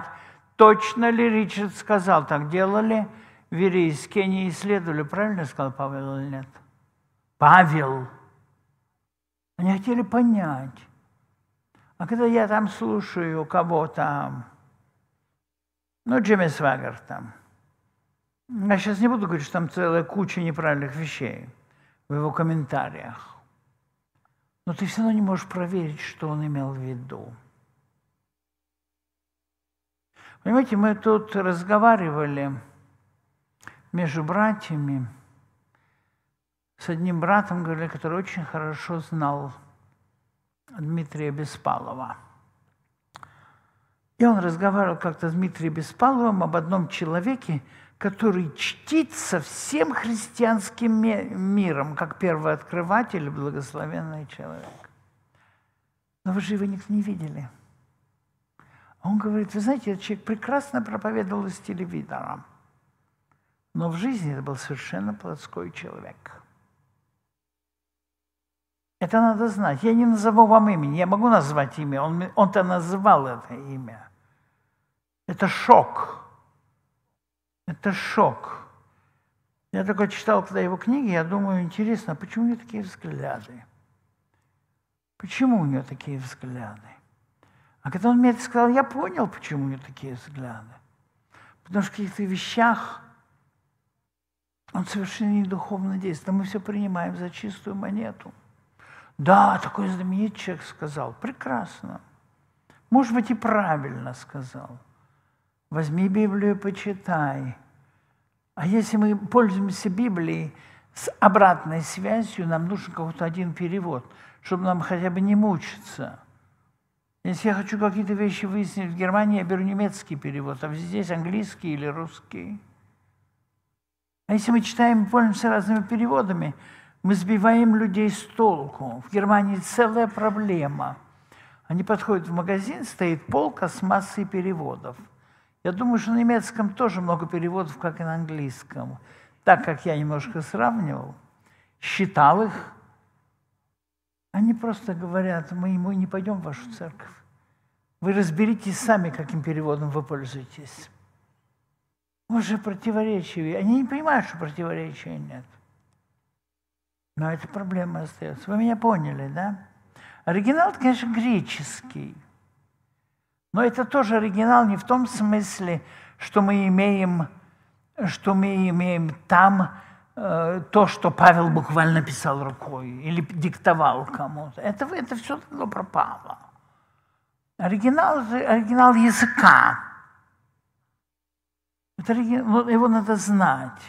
точно ли Ричард сказал. Так делали верийские, они исследовали. Правильно сказал Павел или нет? Павел. Они хотели понять. А когда я там слушаю кого-то, ну, Джимми Свагер там, я сейчас не буду говорить, что там целая куча неправильных вещей в его комментариях но ты все равно не можешь проверить, что он имел в виду. Понимаете, мы тут разговаривали между братьями с одним братом, говорили, который очень хорошо знал Дмитрия Беспалова. И он разговаривал как-то с Дмитрием Беспаловым об одном человеке, который чтится всем христианским миром, как первый открыватель благословенный человек. Но вы же его никто не видели. А он говорит, вы знаете, этот человек прекрасно проповедовал с телевизором, но в жизни это был совершенно плотской человек. Это надо знать. Я не назову вам имени, я могу назвать имя, он, он-то называл это имя. Это шок. Это шок. Я такой читал когда его книги, я думаю, интересно, а почему у нее такие взгляды? Почему у нее такие взгляды? А когда он мне это сказал, я понял, почему у нее такие взгляды. Потому что в каких-то вещах он совершенно не духовно действует. А мы все принимаем за чистую монету. Да, такой знаменитый человек сказал. Прекрасно. Может быть, и правильно сказал. Возьми Библию, почитай. А если мы пользуемся Библией с обратной связью, нам нужен какой-то один перевод, чтобы нам хотя бы не мучиться. Если я хочу какие-то вещи выяснить в Германии, я беру немецкий перевод, а здесь английский или русский. А если мы читаем, пользуемся разными переводами, мы сбиваем людей с толку. В Германии целая проблема. Они подходят в магазин, стоит полка с массой переводов – я думаю, что на немецком тоже много переводов, как и на английском. Так как я немножко сравнивал, считал их, они просто говорят, мы, ему не пойдем в вашу церковь. Вы разберитесь сами, каким переводом вы пользуетесь. Мы же противоречивые. Они не понимают, что противоречия нет. Но эта проблема остается. Вы меня поняли, да? Оригинал, конечно, греческий. Но это тоже оригинал не в том смысле, что мы имеем, что мы имеем там э, то, что Павел буквально писал рукой или диктовал кому-то. Это, это все давно пропало. Оригинал – оригинал языка. Это оригинал, ну, его надо знать.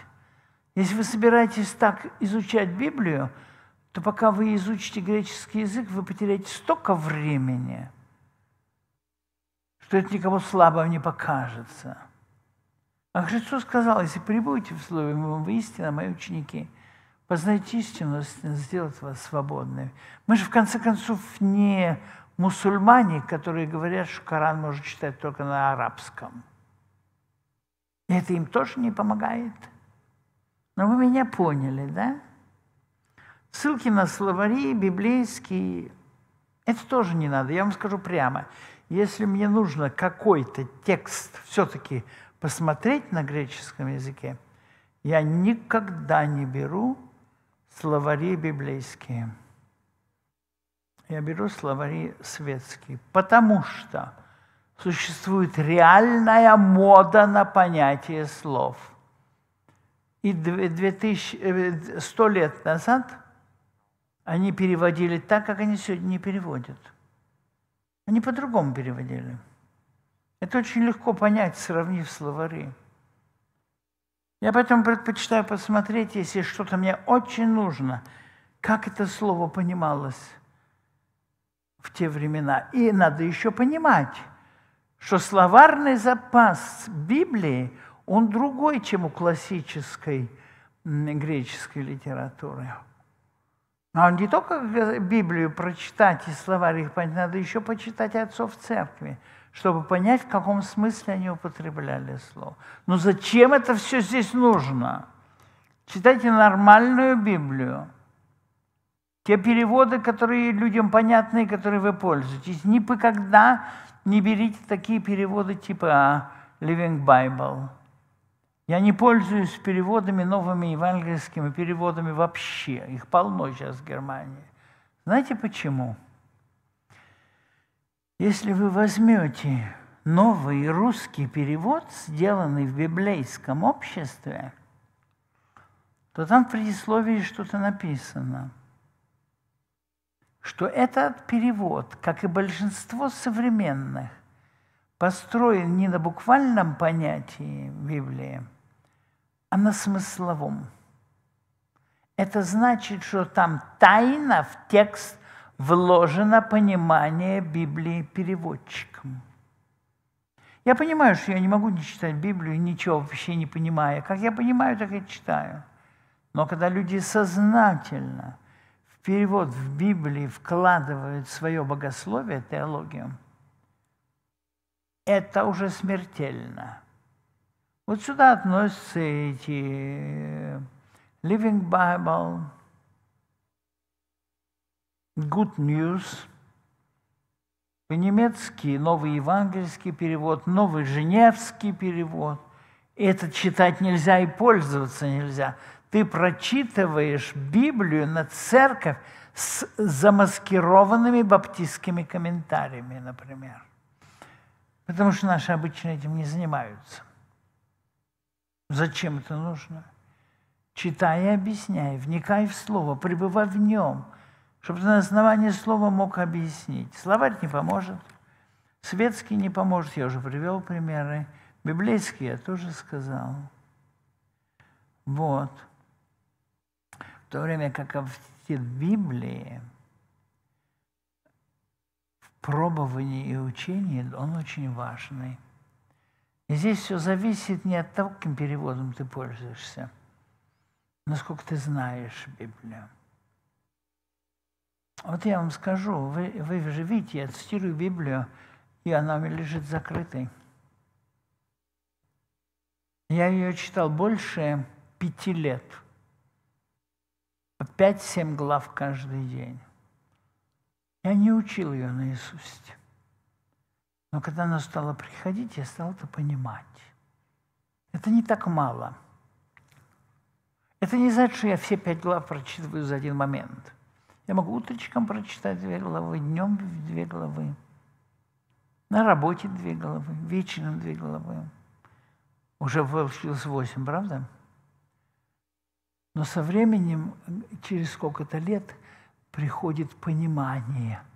Если вы собираетесь так изучать Библию, то пока вы изучите греческий язык, вы потеряете столько времени – что это никому слабым не покажется. А Христос сказал, если прибудете в Слове Моем, вы истина, мои ученики, познайте истину, истина вас свободными. Мы же, в конце концов, не мусульмане, которые говорят, что Коран можно читать только на арабском. И это им тоже не помогает. Но вы меня поняли, да? Ссылки на словари библейские, это тоже не надо. Я вам скажу прямо. Если мне нужно какой-то текст все-таки посмотреть на греческом языке, я никогда не беру словари библейские. Я беру словари светские, потому что существует реальная мода на понятие слов. И 2000, 100 э, лет назад они переводили так, как они сегодня не переводят – они по-другому переводили. Это очень легко понять, сравнив словари. Я поэтому предпочитаю посмотреть, если что-то мне очень нужно, как это слово понималось в те времена. И надо еще понимать, что словарный запас Библии, он другой, чем у классической греческой литературы. А Но не только Библию прочитать и словарь их понять, надо еще почитать отцов церкви, чтобы понять, в каком смысле они употребляли слово. Но ну, зачем это все здесь нужно? Читайте нормальную Библию. Те переводы, которые людям понятны, которые вы пользуетесь. Никогда не берите такие переводы типа «А, Living Bible – я не пользуюсь переводами, новыми евангельскими переводами вообще. Их полно сейчас в Германии. Знаете почему? Если вы возьмете новый русский перевод, сделанный в библейском обществе, то там в предисловии что-то написано, что этот перевод, как и большинство современных, построен не на буквальном понятии Библии, а на смысловом. Это значит, что там тайна в текст вложено понимание Библии переводчиком. Я понимаю, что я не могу не читать Библию, ничего вообще не понимая. Как я понимаю, так и читаю. Но когда люди сознательно в перевод в Библии вкладывают свое богословие, теологию, это уже смертельно. Вот сюда относятся эти э, Living Bible, Good News, по-немецки новый евангельский перевод, новый женевский перевод. Это читать нельзя и пользоваться нельзя. Ты прочитываешь Библию на церковь с замаскированными баптистскими комментариями, например. Потому что наши обычно этим не занимаются. Зачем это нужно? Читай и объясняй, вникай в слово, пребывай в нем, чтобы ты на основании слова мог объяснить. Словарь не поможет, светский не поможет, я уже привел примеры, библейский я тоже сказал. Вот. В то время как в Библии в пробовании и учении он очень важный. И здесь все зависит не от того, каким переводом ты пользуешься, а насколько ты знаешь Библию. Вот я вам скажу, вы, вы же видите, я цитирую Библию, и она у меня лежит закрытой. Я ее читал больше пяти лет. Пять-семь глав каждый день. Я не учил ее на Иисусе. Но когда она стала приходить, я стал это понимать. Это не так мало. Это не значит, что я все пять глав прочитываю за один момент. Я могу утречком прочитать две главы, днем две главы, на работе две главы, вечером две главы. Уже получилось восемь, правда? Но со временем, через сколько-то лет, приходит понимание –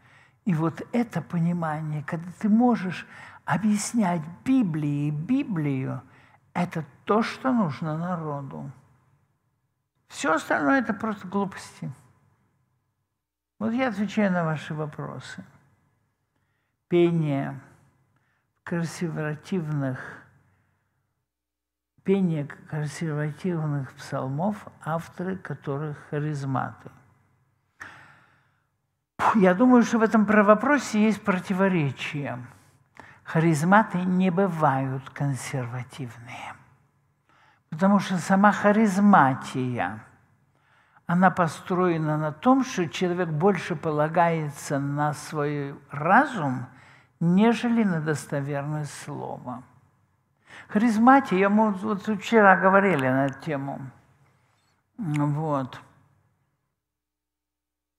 и вот это понимание, когда ты можешь объяснять Библии Библию, это то, что нужно народу. Все остальное – это просто глупости. Вот я отвечаю на ваши вопросы. Пение в консервативных пение консервативных псалмов, авторы которых харизматы – я думаю, что в этом вопросе есть противоречие. Харизматы не бывают консервативные, потому что сама харизматия, она построена на том, что человек больше полагается на свой разум, нежели на достоверное слово. Харизматия, мы вот вчера говорили на эту тему, вот –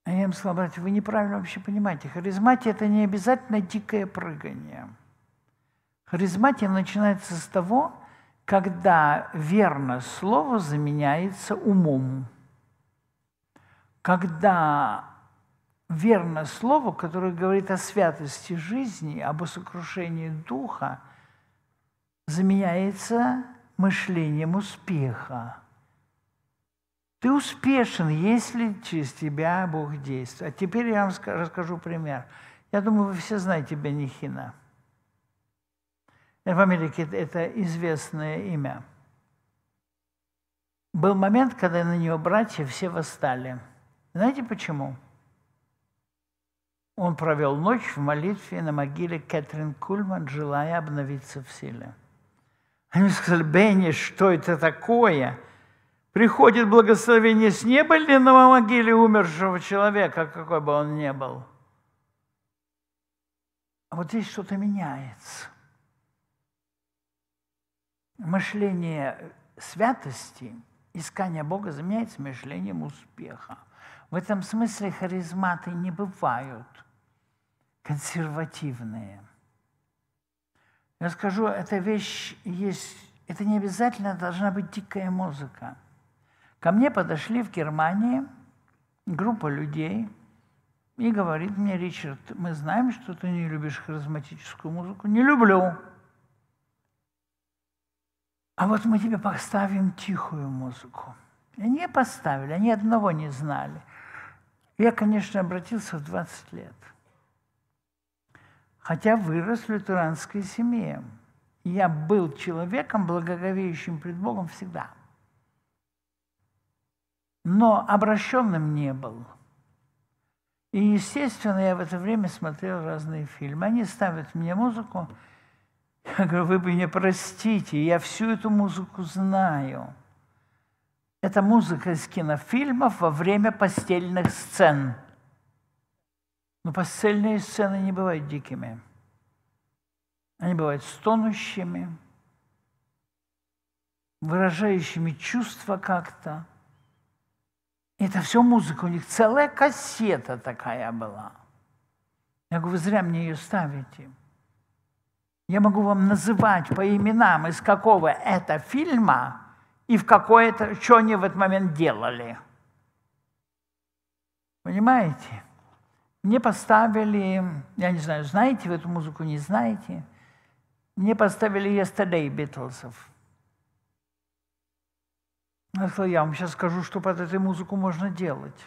а я им сказал, братья, вы неправильно вообще понимаете. Харизматия – это не обязательно дикое прыгание. Харизматия начинается с того, когда верно слово заменяется умом. Когда верно слово, которое говорит о святости жизни, об усокрушении духа, заменяется мышлением успеха. Ты успешен, если через тебя Бог действует. А теперь я вам расскажу пример. Я думаю, вы все знаете Бенихина. В Америке это известное имя. Был момент, когда на него братья все восстали. Знаете почему? Он провел ночь в молитве на могиле Кэтрин Кульман, желая обновиться в силе. Они сказали, Бенни, что это такое? приходит благословение с неба ли на могиле умершего человека, какой бы он ни был. А вот здесь что-то меняется. Мышление святости, искание Бога заменяется мышлением успеха. В этом смысле харизматы не бывают консервативные. Я скажу, эта вещь есть, это не обязательно должна быть дикая музыка – Ко мне подошли в Германии группа людей и говорит мне, Ричард, мы знаем, что ты не любишь харизматическую музыку. Не люблю. А вот мы тебе поставим тихую музыку. И они поставили, они одного не знали. Я, конечно, обратился в 20 лет. Хотя вырос в лютеранской семье. Я был человеком, благоговеющим пред Богом всегда – но обращенным не был. И, естественно, я в это время смотрел разные фильмы. Они ставят мне музыку. Я говорю, вы бы меня простите, я всю эту музыку знаю. Это музыка из кинофильмов во время постельных сцен. Но постельные сцены не бывают дикими. Они бывают стонущими, выражающими чувства как-то – это все музыка у них, целая кассета такая была. Я говорю, вы зря мне ее ставите. Я могу вам называть по именам, из какого это фильма и в какое это, что они в этот момент делали. Понимаете? Мне поставили, я не знаю, знаете вы эту музыку, не знаете, мне поставили Yesterday Битлсов. А я вам сейчас скажу, что под эту музыку можно делать.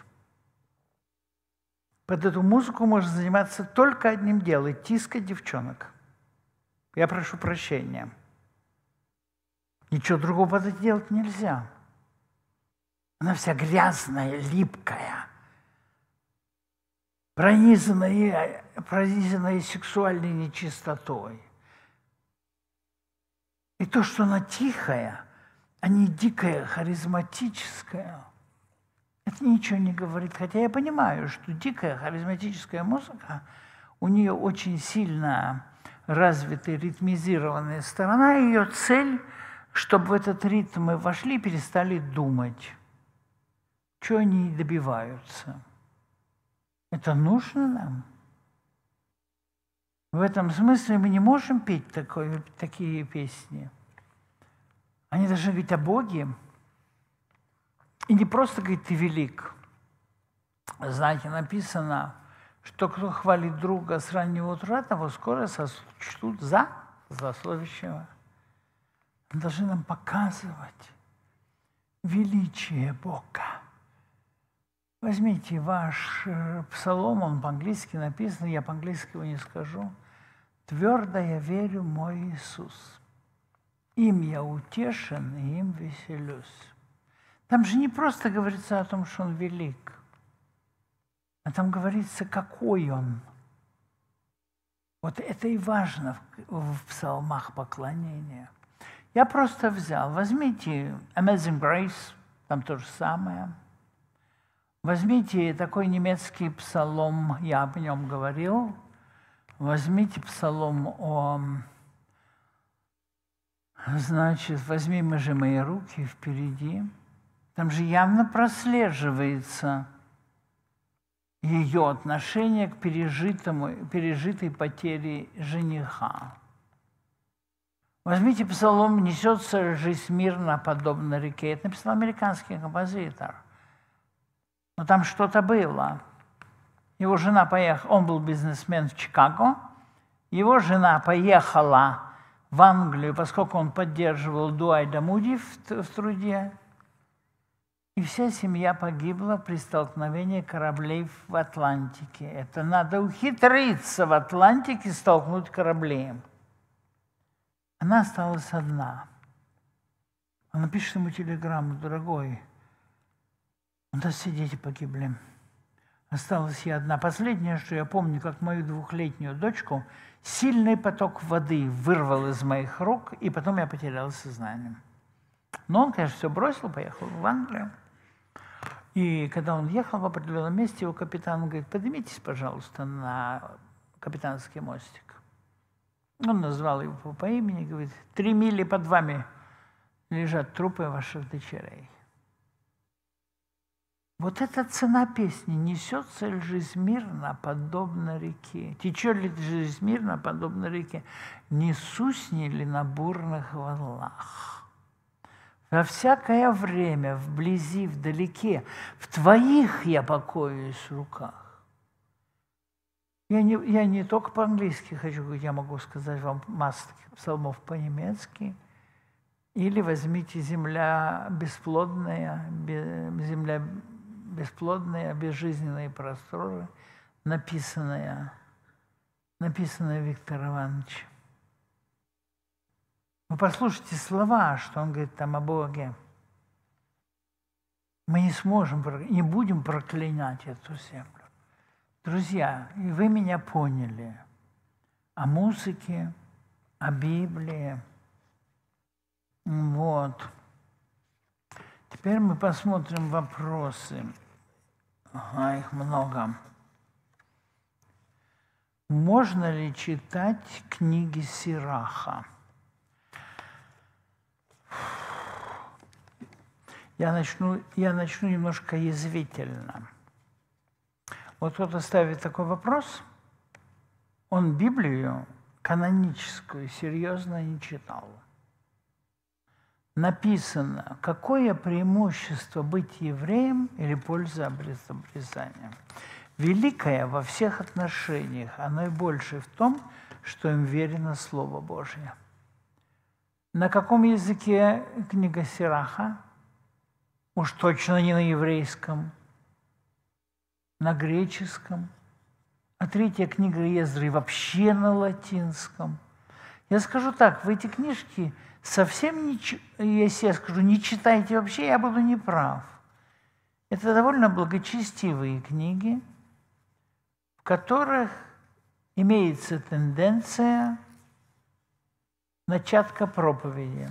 Под эту музыку можно заниматься только одним делом – тискать девчонок. Я прошу прощения. Ничего другого под это делать нельзя. Она вся грязная, липкая, пронизанная, пронизанная сексуальной нечистотой. И то, что она тихая – а не дикое, харизматическое. Это ничего не говорит. Хотя я понимаю, что дикая харизматическая музыка, у нее очень сильно развитая ритмизированная сторона, и ее цель, чтобы в этот ритм мы вошли и перестали думать, чего они добиваются. Это нужно нам? В этом смысле мы не можем петь такое, такие песни – они должны говорить о Боге. И не просто говорить «ты велик». Знаете, написано, что кто хвалит друга с раннего утра, того скоро сочтут за злословящего. Они должны нам показывать величие Бога. Возьмите ваш э, псалом, он по-английски написан, я по-английски его не скажу. «Твердо я верю, мой Иисус». Им я утешен и им веселюсь. Там же не просто говорится о том, что он велик, а там говорится, какой он. Вот это и важно в, в псалмах поклонения. Я просто взял, возьмите Amazing Grace, там то же самое. Возьмите такой немецкий псалом, я об нем говорил. Возьмите псалом о Значит, возьми мы же мои руки впереди. Там же явно прослеживается ее отношение к пережитому, пережитой потере жениха. Возьмите псалом «Несется жизнь мирно, подобно реке». Это написал американский композитор. Но там что-то было. Его жена поехала, он был бизнесмен в Чикаго, его жена поехала в Англию, поскольку он поддерживал Дуайда Муди в, в труде, и вся семья погибла при столкновении кораблей в Атлантике. Это надо ухитриться в Атлантике столкнуть корабли. Она осталась одна. Она пишет ему телеграмму, дорогой, у нас все дети погибли. Осталась я одна. Последнее, что я помню, как мою двухлетнюю дочку – Сильный поток воды вырвал из моих рук, и потом я потерял сознание. Но он, конечно, все бросил, поехал в Англию. И когда он ехал в определенном месте, его капитан говорит, поднимитесь, пожалуйста, на капитанский мостик. Он назвал его по имени, говорит, три мили под вами лежат трупы ваших дочерей. Вот эта цена песни несется жизнь мирно, подобно реке? Течет ли жизнь мирно, подобно реке? Несусни ли на бурных волнах? Во всякое время, вблизи, вдалеке, в твоих я покоюсь руках. Я не, я не только по-английски хочу говорить, я могу сказать вам массу псалмов по-немецки – или возьмите земля бесплодная, земля бесплодные, безжизненные просторы, написанное написанное Виктор Иванович. Вы послушайте слова, что он говорит там о Боге. Мы не сможем, не будем проклинать эту землю. Друзья, и вы меня поняли о музыке, о Библии. Вот. Теперь мы посмотрим вопросы. Ага, их много. Можно ли читать книги Сираха? Я начну, я начну немножко язвительно. Вот кто-то ставит такой вопрос, он Библию каноническую серьезно не читал написано, какое преимущество быть евреем или польза обрезания. Великое во всех отношениях, а наибольшее в том, что им верено Слово Божье. На каком языке книга Сираха? Уж точно не на еврейском, на греческом. А третья книга Езры вообще на латинском – я скажу так, в эти книжки совсем не... Если я скажу, не читайте вообще, я буду неправ. Это довольно благочестивые книги, в которых имеется тенденция начатка проповеди.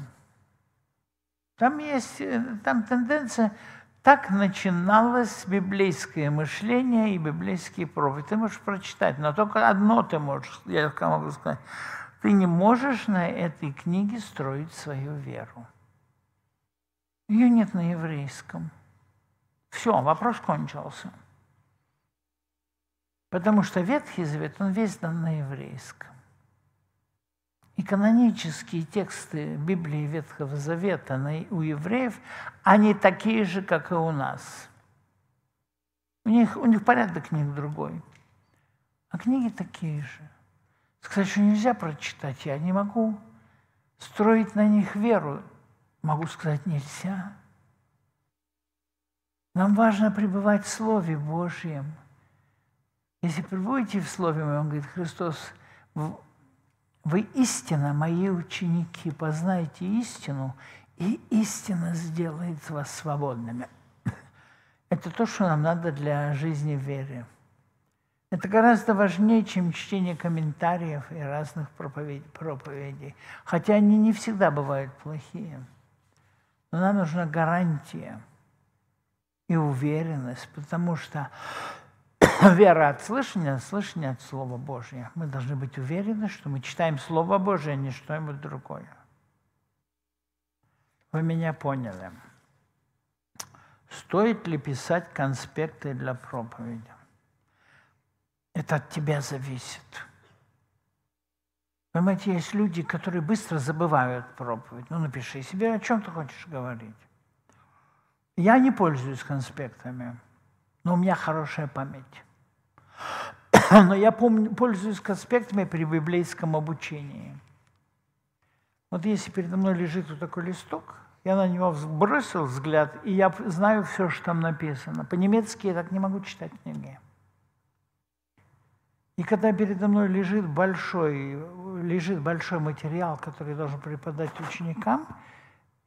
Там есть э, там тенденция, так начиналось библейское мышление и библейские проповеди. Ты можешь прочитать, но только одно ты можешь, я могу сказать, ты не можешь на этой книге строить свою веру. Ее нет на еврейском. Все, вопрос кончился. Потому что Ветхий Завет, он весь дан на еврейском. И канонические тексты Библии Ветхого Завета у евреев, они такие же, как и у нас. У них, у них порядок книг другой. А книги такие же. Сказать, что нельзя прочитать, я не могу строить на них веру. Могу сказать, нельзя. Нам важно пребывать в Слове Божьем. Если пребудете в Слове он говорит Христос, вы истина, мои ученики, познайте истину, и истина сделает вас свободными. <coughs> Это то, что нам надо для жизни веры. вере. Это гораздо важнее, чем чтение комментариев и разных проповедей. Хотя они не всегда бывают плохие. Но нам нужна гарантия и уверенность, потому что <coughs> вера от слышания, слышание от Слова Божьего. Мы должны быть уверены, что мы читаем Слово Божье, а не что-нибудь другое. Вы меня поняли. Стоит ли писать конспекты для проповеди? Это от тебя зависит. Понимаете, есть люди, которые быстро забывают проповедь. Ну, напиши себе, о чем ты хочешь говорить. Я не пользуюсь конспектами, но у меня хорошая память. <clears throat> Но я помню, пользуюсь конспектами при библейском обучении. Вот если передо мной лежит вот такой листок, я на него бросил взгляд, и я знаю все, что там написано. По-немецки я так не могу читать книги. И когда передо мной лежит большой, лежит большой материал, который я должен преподать ученикам,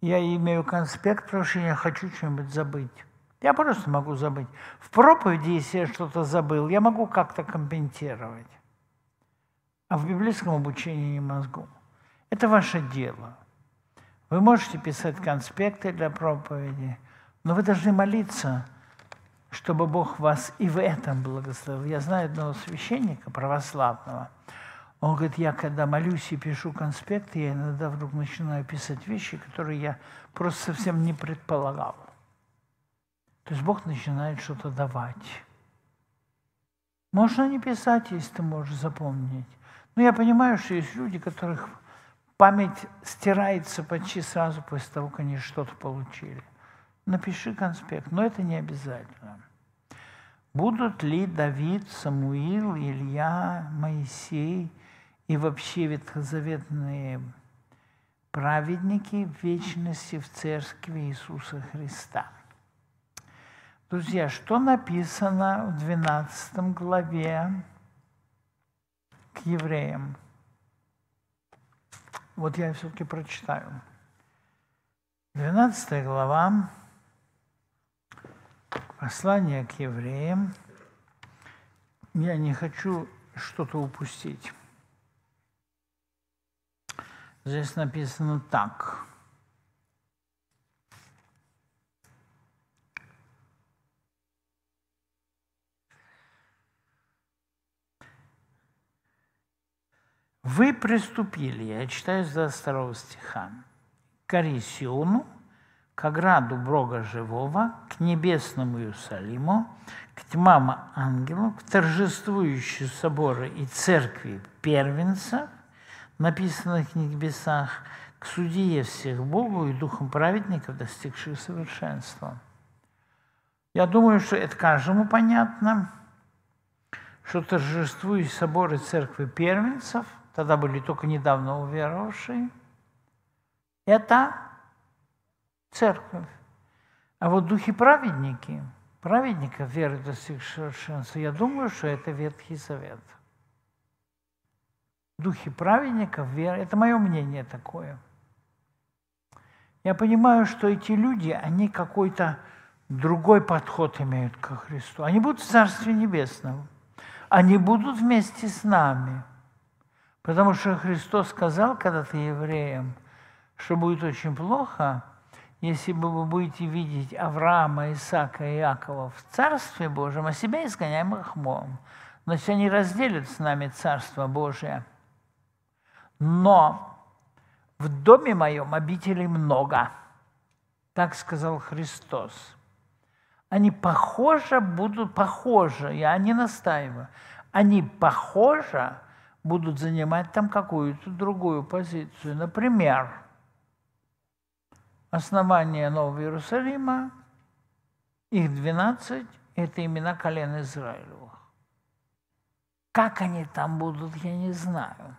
я имею конспект, потому что я хочу что-нибудь забыть. Я просто могу забыть. В проповеди, если я что-то забыл, я могу как-то компенсировать. А в библейском обучении не мозгу. Это ваше дело. Вы можете писать конспекты для проповеди, но вы должны молиться – чтобы Бог вас и в этом благословил. Я знаю одного священника православного. Он говорит, я когда молюсь и пишу конспекты, я иногда вдруг начинаю писать вещи, которые я просто совсем не предполагал. То есть Бог начинает что-то давать. Можно не писать, если ты можешь запомнить. Но я понимаю, что есть люди, которых память стирается почти сразу после того, как они что-то получили напиши конспект, но это не обязательно. Будут ли Давид, Самуил, Илья, Моисей и вообще ветхозаветные праведники в вечности в Церкви Иисуса Христа? Друзья, что написано в 12 главе к евреям? Вот я все-таки прочитаю. 12 глава, Послание к евреям. Я не хочу что-то упустить. Здесь написано так. Вы приступили, я читаю с 22 стиха, к Арисиону, к ограду Бога Живого, к небесному Иерусалиму, к тьмам ангелов, к торжествующей соборы и церкви первенцев, написанных на небесах, к судье всех Богу и духом праведников, достигших совершенства. Я думаю, что это каждому понятно, что торжествующие соборы церкви первенцев, тогда были только недавно уверовавшие, это церковь. А вот духи праведники, праведников веры достиг совершенства, я думаю, что это Ветхий Завет. Духи праведников веры, это мое мнение такое. Я понимаю, что эти люди, они какой-то другой подход имеют ко Христу. Они будут в Царстве Небесном. Они будут вместе с нами. Потому что Христос сказал когда-то евреям, что будет очень плохо – если бы вы будете видеть Авраама, Исаака и Иакова в Царстве Божьем, а себя изгоняем хмом. Значит, они разделят с нами Царство Божие. Но в доме моем обителей много, так сказал Христос. Они похоже будут, похоже, я не настаиваю, они похоже будут занимать там какую-то другую позицию. Например, основание Нового Иерусалима, их 12 – это имена колен Израилевых. Как они там будут, я не знаю.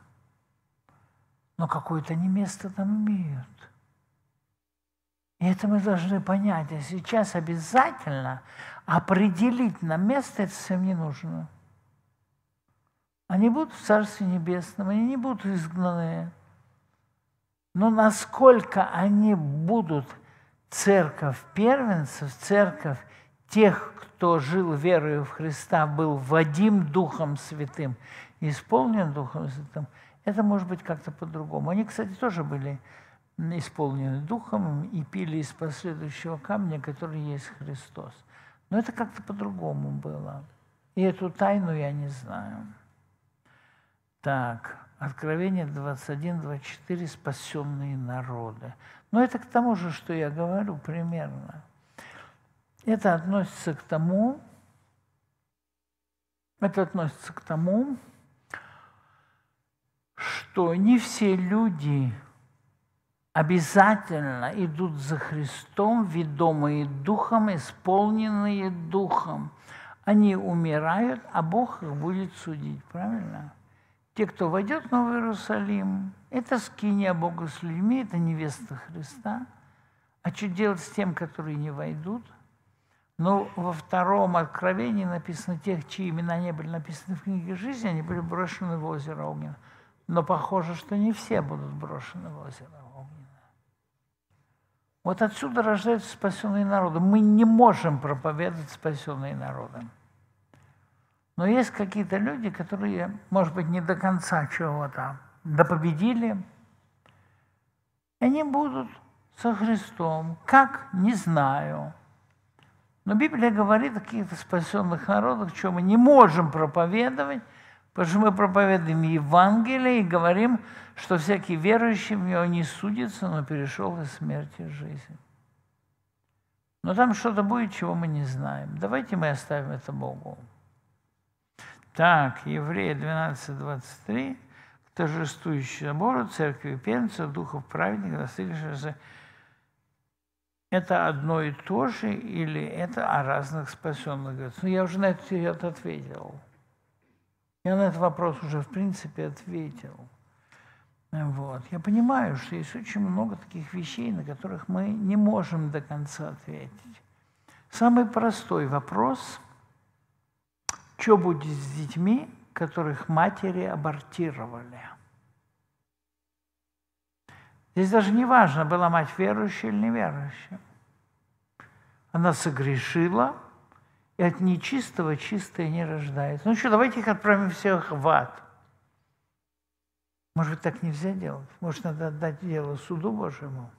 Но какое-то они место там имеют. И это мы должны понять. А сейчас обязательно определить нам место, это всем не нужно. Они будут в Царстве Небесном, они не будут изгнаны. Но насколько они будут церковь первенцев, церковь тех, кто жил верою в Христа, был Вадим Духом Святым, исполнен Духом Святым, это может быть как-то по-другому. Они, кстати, тоже были исполнены Духом и пили из последующего камня, который есть Христос. Но это как-то по-другому было. И эту тайну я не знаю. Так. Откровение 21-24 «Спасенные народы». Но это к тому же, что я говорю примерно. Это относится к тому, это относится к тому, что не все люди обязательно идут за Христом, ведомые Духом, исполненные Духом. Они умирают, а Бог их будет судить, правильно? Те, кто войдет в Новый Иерусалим, это скиния Бога с людьми, это невеста Христа. А что делать с тем, которые не войдут? Ну, во втором откровении написано тех, чьи имена не были написаны в книге жизни, они были брошены в озеро Огненное. Но похоже, что не все будут брошены в озеро Огненное. Вот отсюда рождаются спасенные народы. Мы не можем проповедовать спасенные народы. Но есть какие-то люди, которые, может быть, не до конца чего-то допобедили. И они будут со Христом. Как? Не знаю. Но Библия говорит о каких-то спасенных народах, что мы не можем проповедовать, потому что мы проповедуем Евангелие и говорим, что всякий верующий в него не судится, но перешел из смерти в жизнь. Но там что-то будет, чего мы не знаем. Давайте мы оставим это Богу. Так, Еврея 12.23, к торжествующему собору, церкви первенцев, духов праведников, достигшихся это одно и то же или это о разных спасенных? Говорит, ну, я уже на этот вперед ответил. Я на этот вопрос уже, в принципе, ответил. Вот. Я понимаю, что есть очень много таких вещей, на которых мы не можем до конца ответить. Самый простой вопрос что будет с детьми, которых матери абортировали. Здесь даже не важно, была мать верующая или неверующая. Она согрешила, и от нечистого чистое не рождается. Ну что, давайте их отправим всех в ад. Может быть, так нельзя делать? Может, надо отдать дело суду Божьему?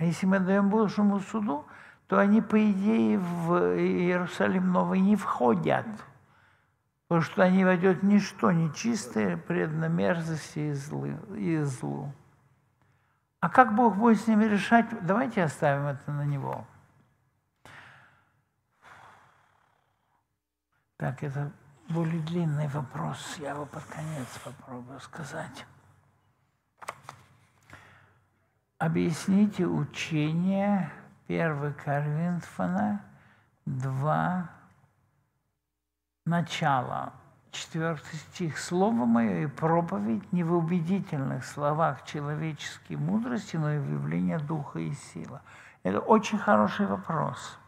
А если мы отдаем Божьему суду, то они, по идее, в Иерусалим Новый не входят. Потому что они войдет ничто нечистое, предано мерзости и злу. А как Бог будет с ними решать, давайте оставим это на Него. Так, это более длинный вопрос, я его под конец попробую сказать. Объясните учение 1 Коринфяна 2, начало, 4 стих. «Слово мое и проповедь не в убедительных словах человеческой мудрости, но и в явлении духа и силы». Это очень хороший вопрос.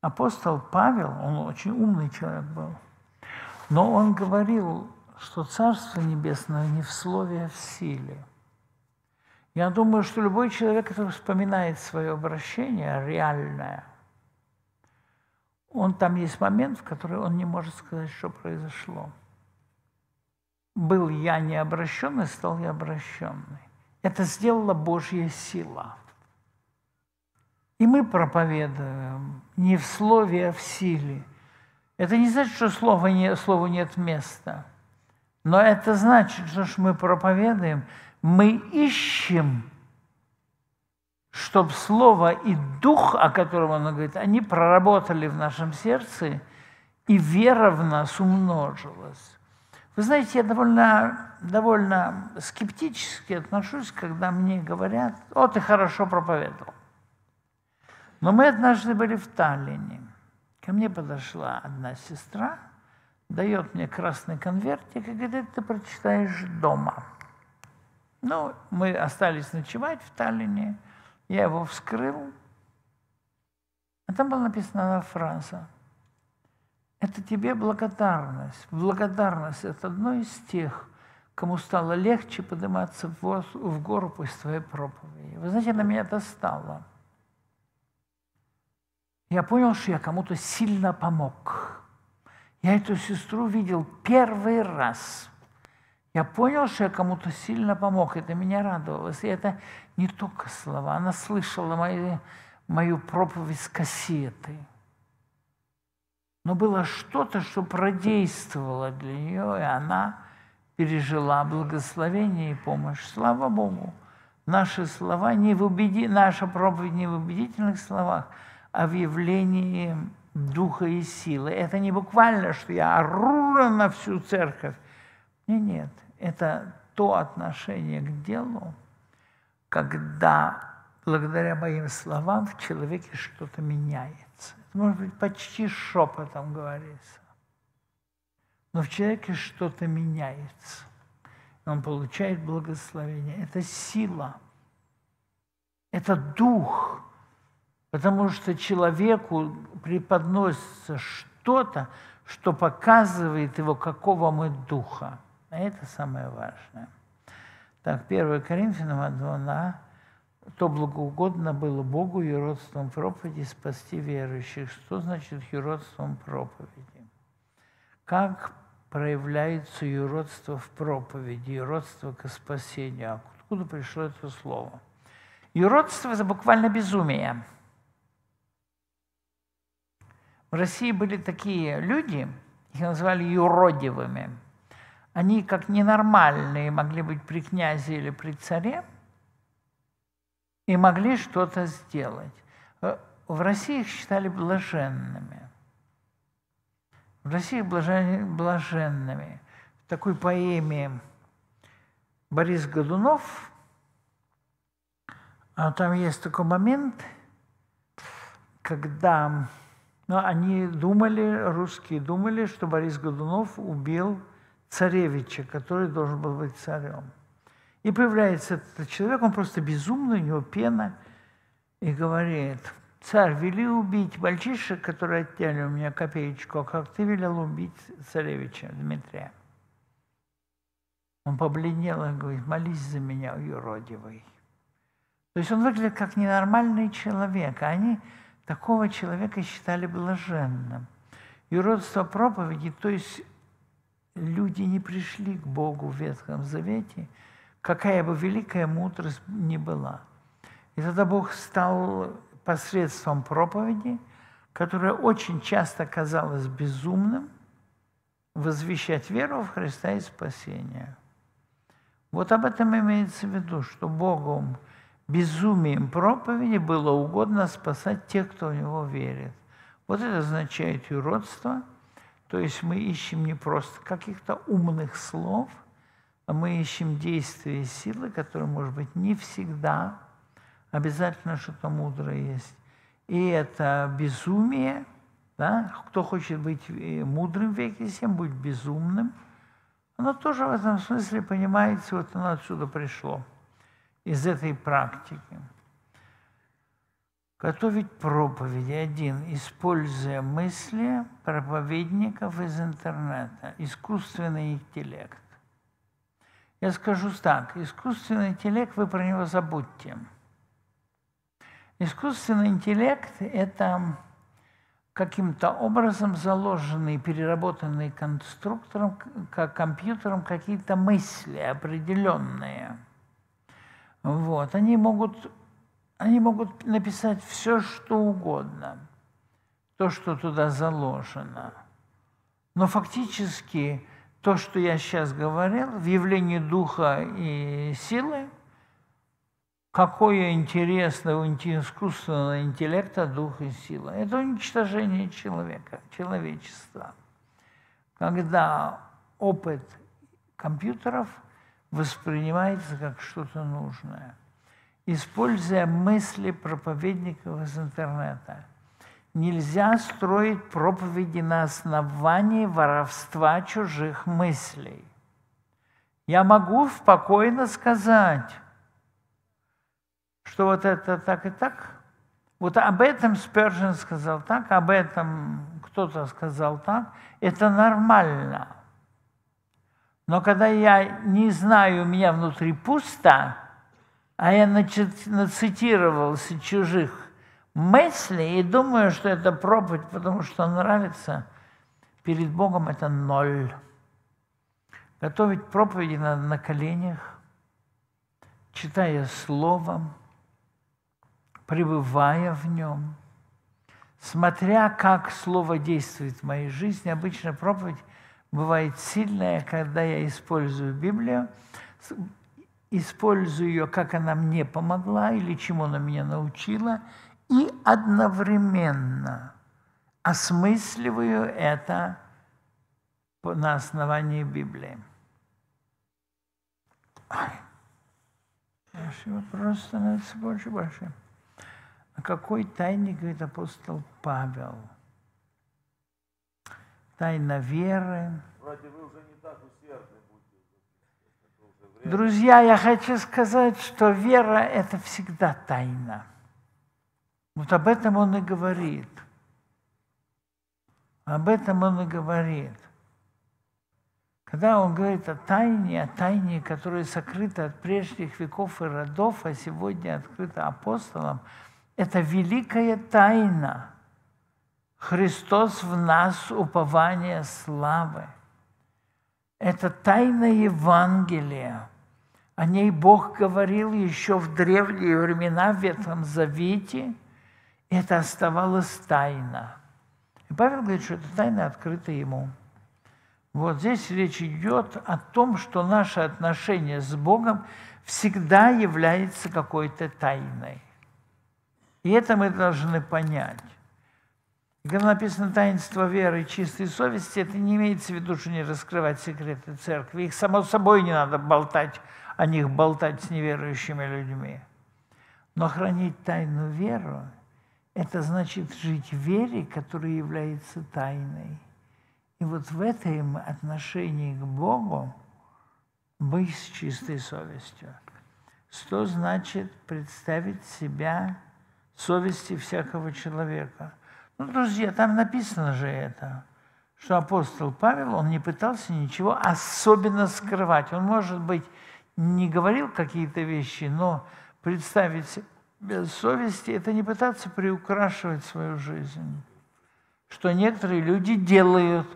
Апостол Павел, он очень умный человек был, но он говорил, что Царство Небесное не в слове, а в силе – я думаю, что любой человек, который вспоминает свое обращение реальное, он там есть момент, в который он не может сказать, что произошло. Был я не обращенный, стал я обращенный. Это сделала Божья сила. И мы проповедуем не в слове, а в силе. Это не значит, что слову, не, нет места. Но это значит, что мы проповедуем, мы ищем, чтобы Слово и Дух, о котором он говорит, они проработали в нашем сердце, и вера в нас умножилась. Вы знаете, я довольно, довольно скептически отношусь, когда мне говорят, о, ты хорошо проповедовал. Но мы однажды были в Таллине. Ко мне подошла одна сестра, дает мне красный конвертик и говорит, ты прочитаешь дома. Ну, мы остались ночевать в Таллине. Я его вскрыл. А там была написана фраза. Это тебе благодарность. Благодарность – это одно из тех, кому стало легче подниматься в, в гору после твоей проповеди. Вы знаете, на меня достало. Я понял, что я кому-то сильно помог. Я эту сестру видел первый раз – я понял, что я кому-то сильно помог. Это меня радовало. И это не только слова. Она слышала мои, мою проповедь с кассеты. Но было что-то, что продействовало для нее, и она пережила благословение и помощь. Слава Богу! Наши слова не в убеди... наша проповедь не в убедительных словах, а в явлении духа и силы. Это не буквально, что я ору на всю церковь. Нет, нет это то отношение к делу, когда благодаря моим словам в человеке что-то меняется. Это может быть почти шепотом говорится. Но в человеке что-то меняется. Он получает благословение. Это сила. Это дух. Потому что человеку преподносится что-то, что показывает его, какого мы духа. А это самое важное. Так, 1 Коринфянам 2.2 то благоугодно было Богу юродством проповеди спасти верующих. Что значит юродством проповеди? Как проявляется юродство в проповеди, юродство к спасению? А откуда пришло это слово? Юродство – это буквально безумие. В России были такие люди, их называли юродивыми – они как ненормальные могли быть при князе или при царе и могли что-то сделать. Э, в России их считали блаженными. В России их блаженными. В такой поэме Борис Годунов, а там есть такой момент, когда ну, они думали, русские думали, что Борис Годунов убил царевича, который должен был быть царем. И появляется этот человек, он просто безумный, у него пена, и говорит, царь, вели убить мальчишек, которые отняли у меня копеечку, а как ты велел убить царевича Дмитрия? Он побледнел и говорит, молись за меня, юродивый. То есть он выглядит как ненормальный человек, а они такого человека считали блаженным. Юродство проповеди, то есть люди не пришли к Богу в Ветхом Завете, какая бы великая мудрость ни была. И тогда Бог стал посредством проповеди, которая очень часто казалась безумным, возвещать веру в Христа и спасение. Вот об этом имеется в виду, что Богом безумием проповеди было угодно спасать тех, кто в Него верит. Вот это означает юродство – то есть мы ищем не просто каких-то умных слов, а мы ищем действия и силы, которые, может быть, не всегда, обязательно что-то мудрое есть. И это безумие, да? кто хочет быть э, мудрым в веке всем, будь безумным. Оно тоже в этом смысле, понимаете, вот оно отсюда пришло, из этой практики готовить проповеди один, используя мысли проповедников из интернета, искусственный интеллект. Я скажу так, искусственный интеллект, вы про него забудьте. Искусственный интеллект – это каким-то образом заложенные, переработанные конструктором, как компьютером какие-то мысли определенные. Вот. Они могут они могут написать все, что угодно, то, что туда заложено. Но фактически то, что я сейчас говорил, в явлении духа и силы, какое интересное у искусственного интеллекта дух и сила. Это уничтожение человека, человечества. Когда опыт компьютеров воспринимается как что-то нужное – используя мысли проповедников из интернета. Нельзя строить проповеди на основании воровства чужих мыслей. Я могу спокойно сказать, что вот это так и так. Вот об этом Спержин сказал так, об этом кто-то сказал так. Это нормально. Но когда я не знаю, у меня внутри пусто, а я нацитировался чужих мыслей и думаю, что это проповедь, потому что нравится. Перед Богом это ноль. Готовить проповеди надо на коленях, читая Слово, пребывая в нем, смотря, как Слово действует в моей жизни. Обычно проповедь бывает сильная, когда я использую Библию, использую ее, как она мне помогла или чему она меня научила, и одновременно осмысливаю это на основании Библии. Ой. Ваши вопросы становятся больше и больше. О какой тайне говорит апостол Павел? Тайна веры. Вроде вы уже не Друзья, я хочу сказать, что вера – это всегда тайна. Вот об этом он и говорит. Об этом он и говорит. Когда он говорит о тайне, о тайне, которая сокрыта от прежних веков и родов, а сегодня открыта апостолам, это великая тайна. Христос в нас упование славы. Это тайна Евангелия – о ней Бог говорил еще в древние времена в Ветхом Завете. Это оставалось тайна. И Павел говорит, что эта тайна открыта ему. Вот здесь речь идет о том, что наше отношение с Богом всегда является какой-то тайной. И это мы должны понять. Когда написано «таинство веры и чистой совести», это не имеется в виду, что не раскрывать секреты церкви. Их, само собой, не надо болтать о них болтать с неверующими людьми. Но хранить тайну веру – это значит жить в вере, которая является тайной. И вот в этом отношении к Богу быть с чистой совестью. Что значит представить себя совести всякого человека? Ну, друзья, там написано же это, что апостол Павел, он не пытался ничего особенно скрывать. Он, может быть, не говорил какие-то вещи, но представить без совести – это не пытаться приукрашивать свою жизнь, что некоторые люди делают,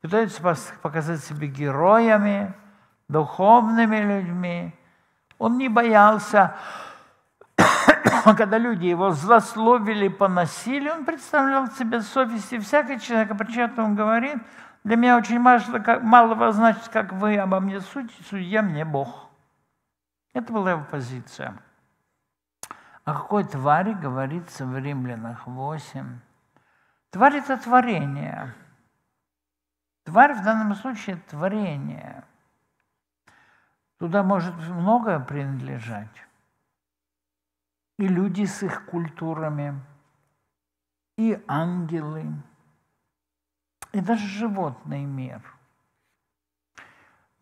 пытаются показать себя героями, духовными людьми. Он не боялся, <coughs> когда люди его злословили, поносили, он представлял себе совести всякого человека, причем он говорит, для меня очень мало, мало значит, как вы обо мне судите, судья мне Бог. Это была его позиция. О какой твари говорится в Римлянах 8? Тварь – это творение. Тварь в данном случае – творение. Туда может многое принадлежать. И люди с их культурами, и ангелы, и даже животный мир.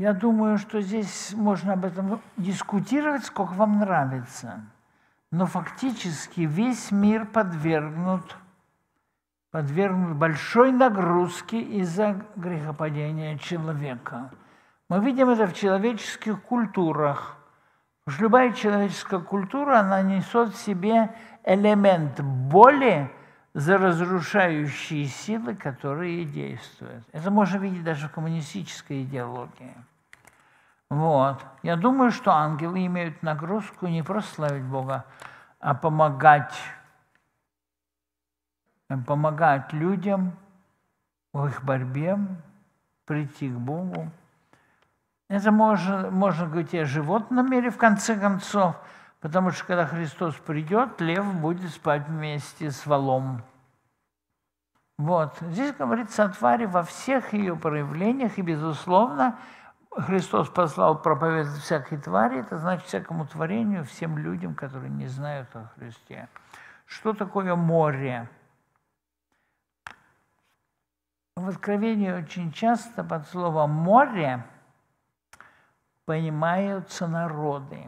Я думаю, что здесь можно об этом дискутировать, сколько вам нравится. Но фактически весь мир подвергнут, подвергнут большой нагрузке из-за грехопадения человека. Мы видим это в человеческих культурах. Уж любая человеческая культура, она несет в себе элемент боли за разрушающие силы, которые действуют. Это можно видеть даже в коммунистической идеологии. Вот. Я думаю, что ангелы имеют нагрузку не просто славить Бога, а помогать, эм, помогать людям в их борьбе прийти к Богу. Это можно, можно говорить и о животном мире, в конце концов, потому что когда Христос придет, лев будет спать вместе с валом. Вот. Здесь говорится о твари во всех ее проявлениях, и, безусловно, Христос послал проповедовать всякой твари, это значит всякому творению, всем людям, которые не знают о Христе. Что такое море? В Откровении очень часто под словом «море» понимаются народы.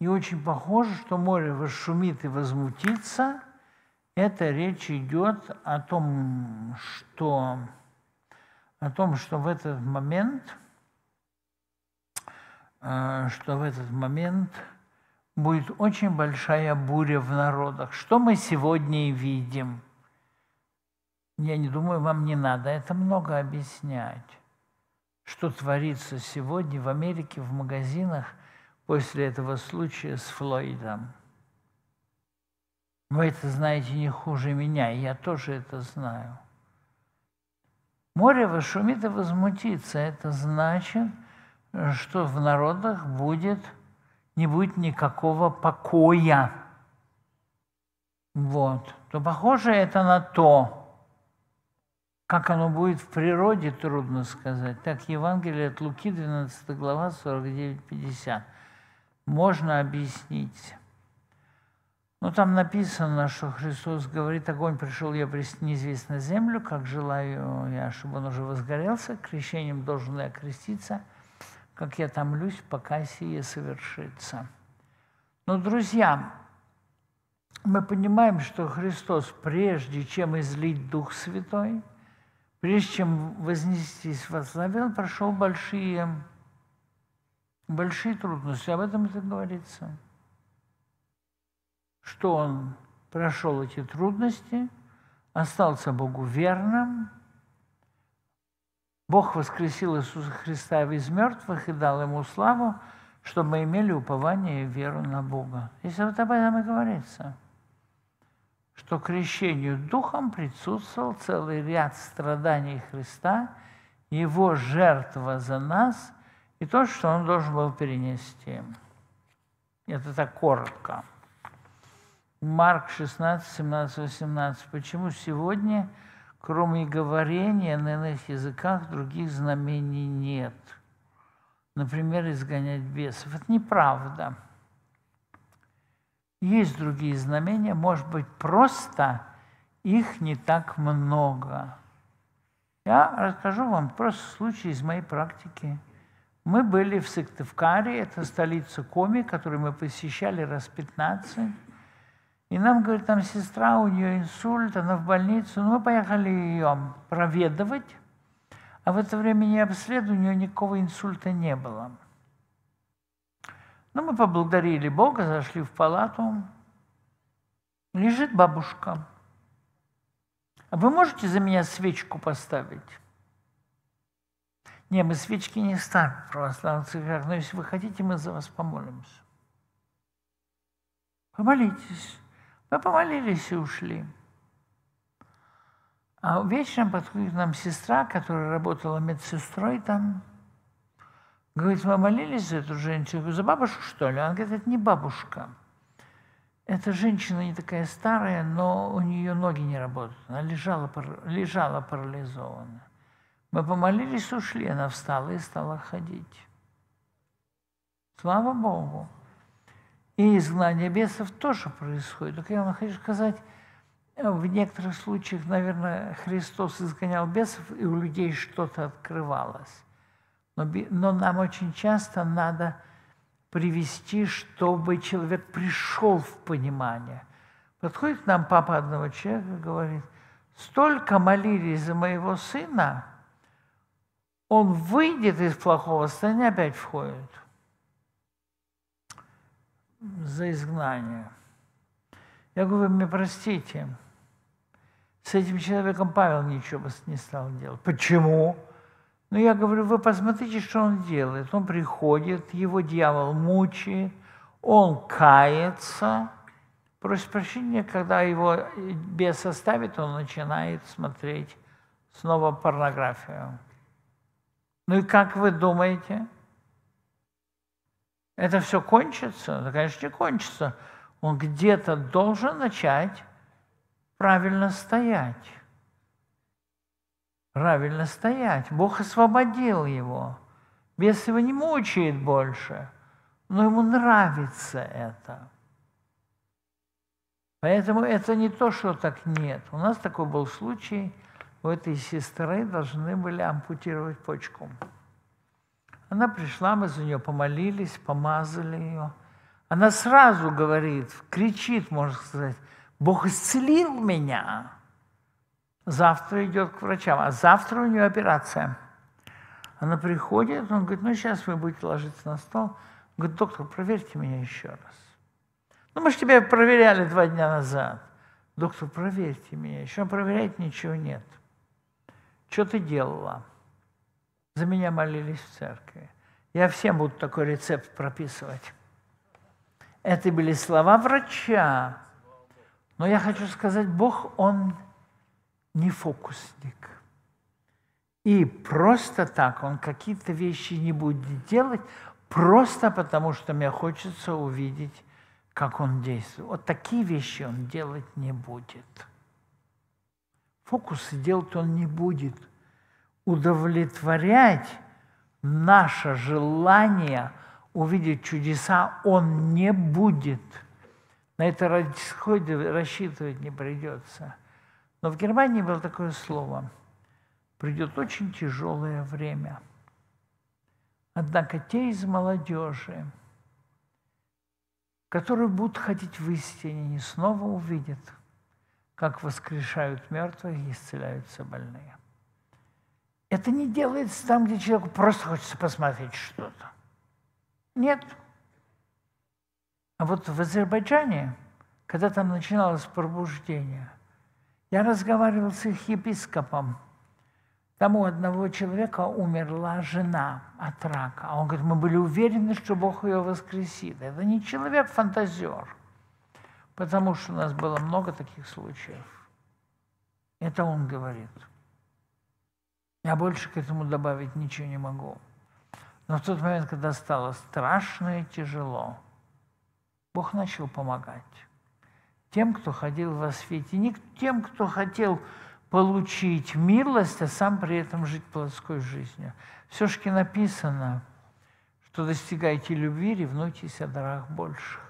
И очень похоже, что море восшумит и возмутится. Это речь идет о том, что о том, что в этот момент, э, что в этот момент будет очень большая буря в народах, что мы сегодня и видим. Я не думаю, вам не надо это много объяснять, что творится сегодня в Америке в магазинах после этого случая с Флойдом. Вы это знаете не хуже меня, я тоже это знаю. Море вышумит и возмутится. Это значит, что в народах будет, не будет никакого покоя. Вот. То похоже это на то, как оно будет в природе, трудно сказать. Так Евангелие от Луки, 12 глава, 49-50. Можно объяснить. Ну, там написано, что Христос говорит, огонь пришел я в неизвестную землю, как желаю я, чтобы он уже возгорелся, крещением должен я креститься, как я томлюсь, пока сие совершится. Но, ну, друзья, мы понимаем, что Христос, прежде чем излить Дух Святой, прежде чем вознестись во славе, Он прошел большие, большие трудности. Об этом это говорится что он прошел эти трудности, остался Богу верным. Бог воскресил Иисуса Христа из мертвых и дал ему славу, чтобы мы имели упование и веру на Бога. Если вот об этом и говорится, что крещению Духом присутствовал целый ряд страданий Христа, Его жертва за нас и то, что Он должен был перенести. Это так коротко. Марк 16, 17, 18. Почему сегодня, кроме говорения на иных языках, других знамений нет? Например, изгонять бесов. Это неправда. Есть другие знамения, может быть, просто их не так много. Я расскажу вам просто случай из моей практики. Мы были в Сыктывкаре, это столица Коми, которую мы посещали раз 15. И нам, говорит, там сестра, у нее инсульт, она в больницу. Ну, мы поехали ее проведывать, а в это время не обследовали, у нее никакого инсульта не было. Ну, мы поблагодарили Бога, зашли в палату. Лежит бабушка. А вы можете за меня свечку поставить? Не, мы свечки не ставим в православных церквях, но если вы хотите, мы за вас помолимся. Помолитесь. Мы помолились и ушли. А вечером подходит к нам сестра, которая работала медсестрой там. Говорит, мы молились за эту женщину. говорю, за бабушку, что ли? Она говорит, это не бабушка. Эта женщина не такая старая, но у нее ноги не работают. Она лежала, лежала парализована. Мы помолились, ушли. Она встала и стала ходить. Слава Богу. И изгнание бесов тоже происходит. Только я вам хочу сказать, в некоторых случаях, наверное, Христос изгонял бесов, и у людей что-то открывалось. Но, но нам очень часто надо привести, чтобы человек пришел в понимание. Подходит к нам папа одного человека и говорит, столько молились за моего сына, он выйдет из плохого состояния, опять входит – за изгнание. Я говорю, вы мне простите, с этим человеком Павел ничего бы не стал делать. Почему? Ну, я говорю, вы посмотрите, что он делает. Он приходит, его дьявол мучает, он кается, просит прощения, когда его бес оставит, он начинает смотреть снова порнографию. Ну и как вы думаете – это все кончится? Да, конечно, не кончится. Он где-то должен начать правильно стоять. Правильно стоять. Бог освободил его. Бес его не мучает больше, но ему нравится это. Поэтому это не то, что так нет. У нас такой был случай, у этой сестры должны были ампутировать почку. Она пришла, мы за нее помолились, помазали ее. Она сразу говорит, кричит, можно сказать, «Бог исцелил меня!» Завтра идет к врачам, а завтра у нее операция. Она приходит, он говорит, ну сейчас вы будете ложиться на стол. Он говорит, доктор, проверьте меня еще раз. Ну мы же тебя проверяли два дня назад. Доктор, проверьте меня. Еще проверять ничего нет. Что ты делала? За меня молились в церкви. Я всем буду такой рецепт прописывать. Это были слова врача. Но я хочу сказать, Бог, Он не фокусник. И просто так Он какие-то вещи не будет делать, просто потому что мне хочется увидеть, как Он действует. Вот такие вещи Он делать не будет. Фокусы делать Он не будет – удовлетворять наше желание увидеть чудеса, он не будет. На это рассчитывать не придется. Но в Германии было такое слово. Придет очень тяжелое время. Однако те из молодежи, которые будут ходить в истине, не снова увидят, как воскрешают мертвых и исцеляются больные. Это не делается там, где человеку просто хочется посмотреть что-то. Нет. А вот в Азербайджане, когда там начиналось пробуждение, я разговаривал с их епископом. Там у одного человека умерла жена от рака. А он говорит, мы были уверены, что Бог ее воскресит. Это не человек-фантазер, потому что у нас было много таких случаев. Это он говорит. Я больше к этому добавить ничего не могу. Но в тот момент, когда стало страшно и тяжело, Бог начал помогать тем, кто ходил во свете, не тем, кто хотел получить милость, а сам при этом жить плотской жизнью. Все-таки написано, что достигайте любви, ревнуйтесь о дарах больших.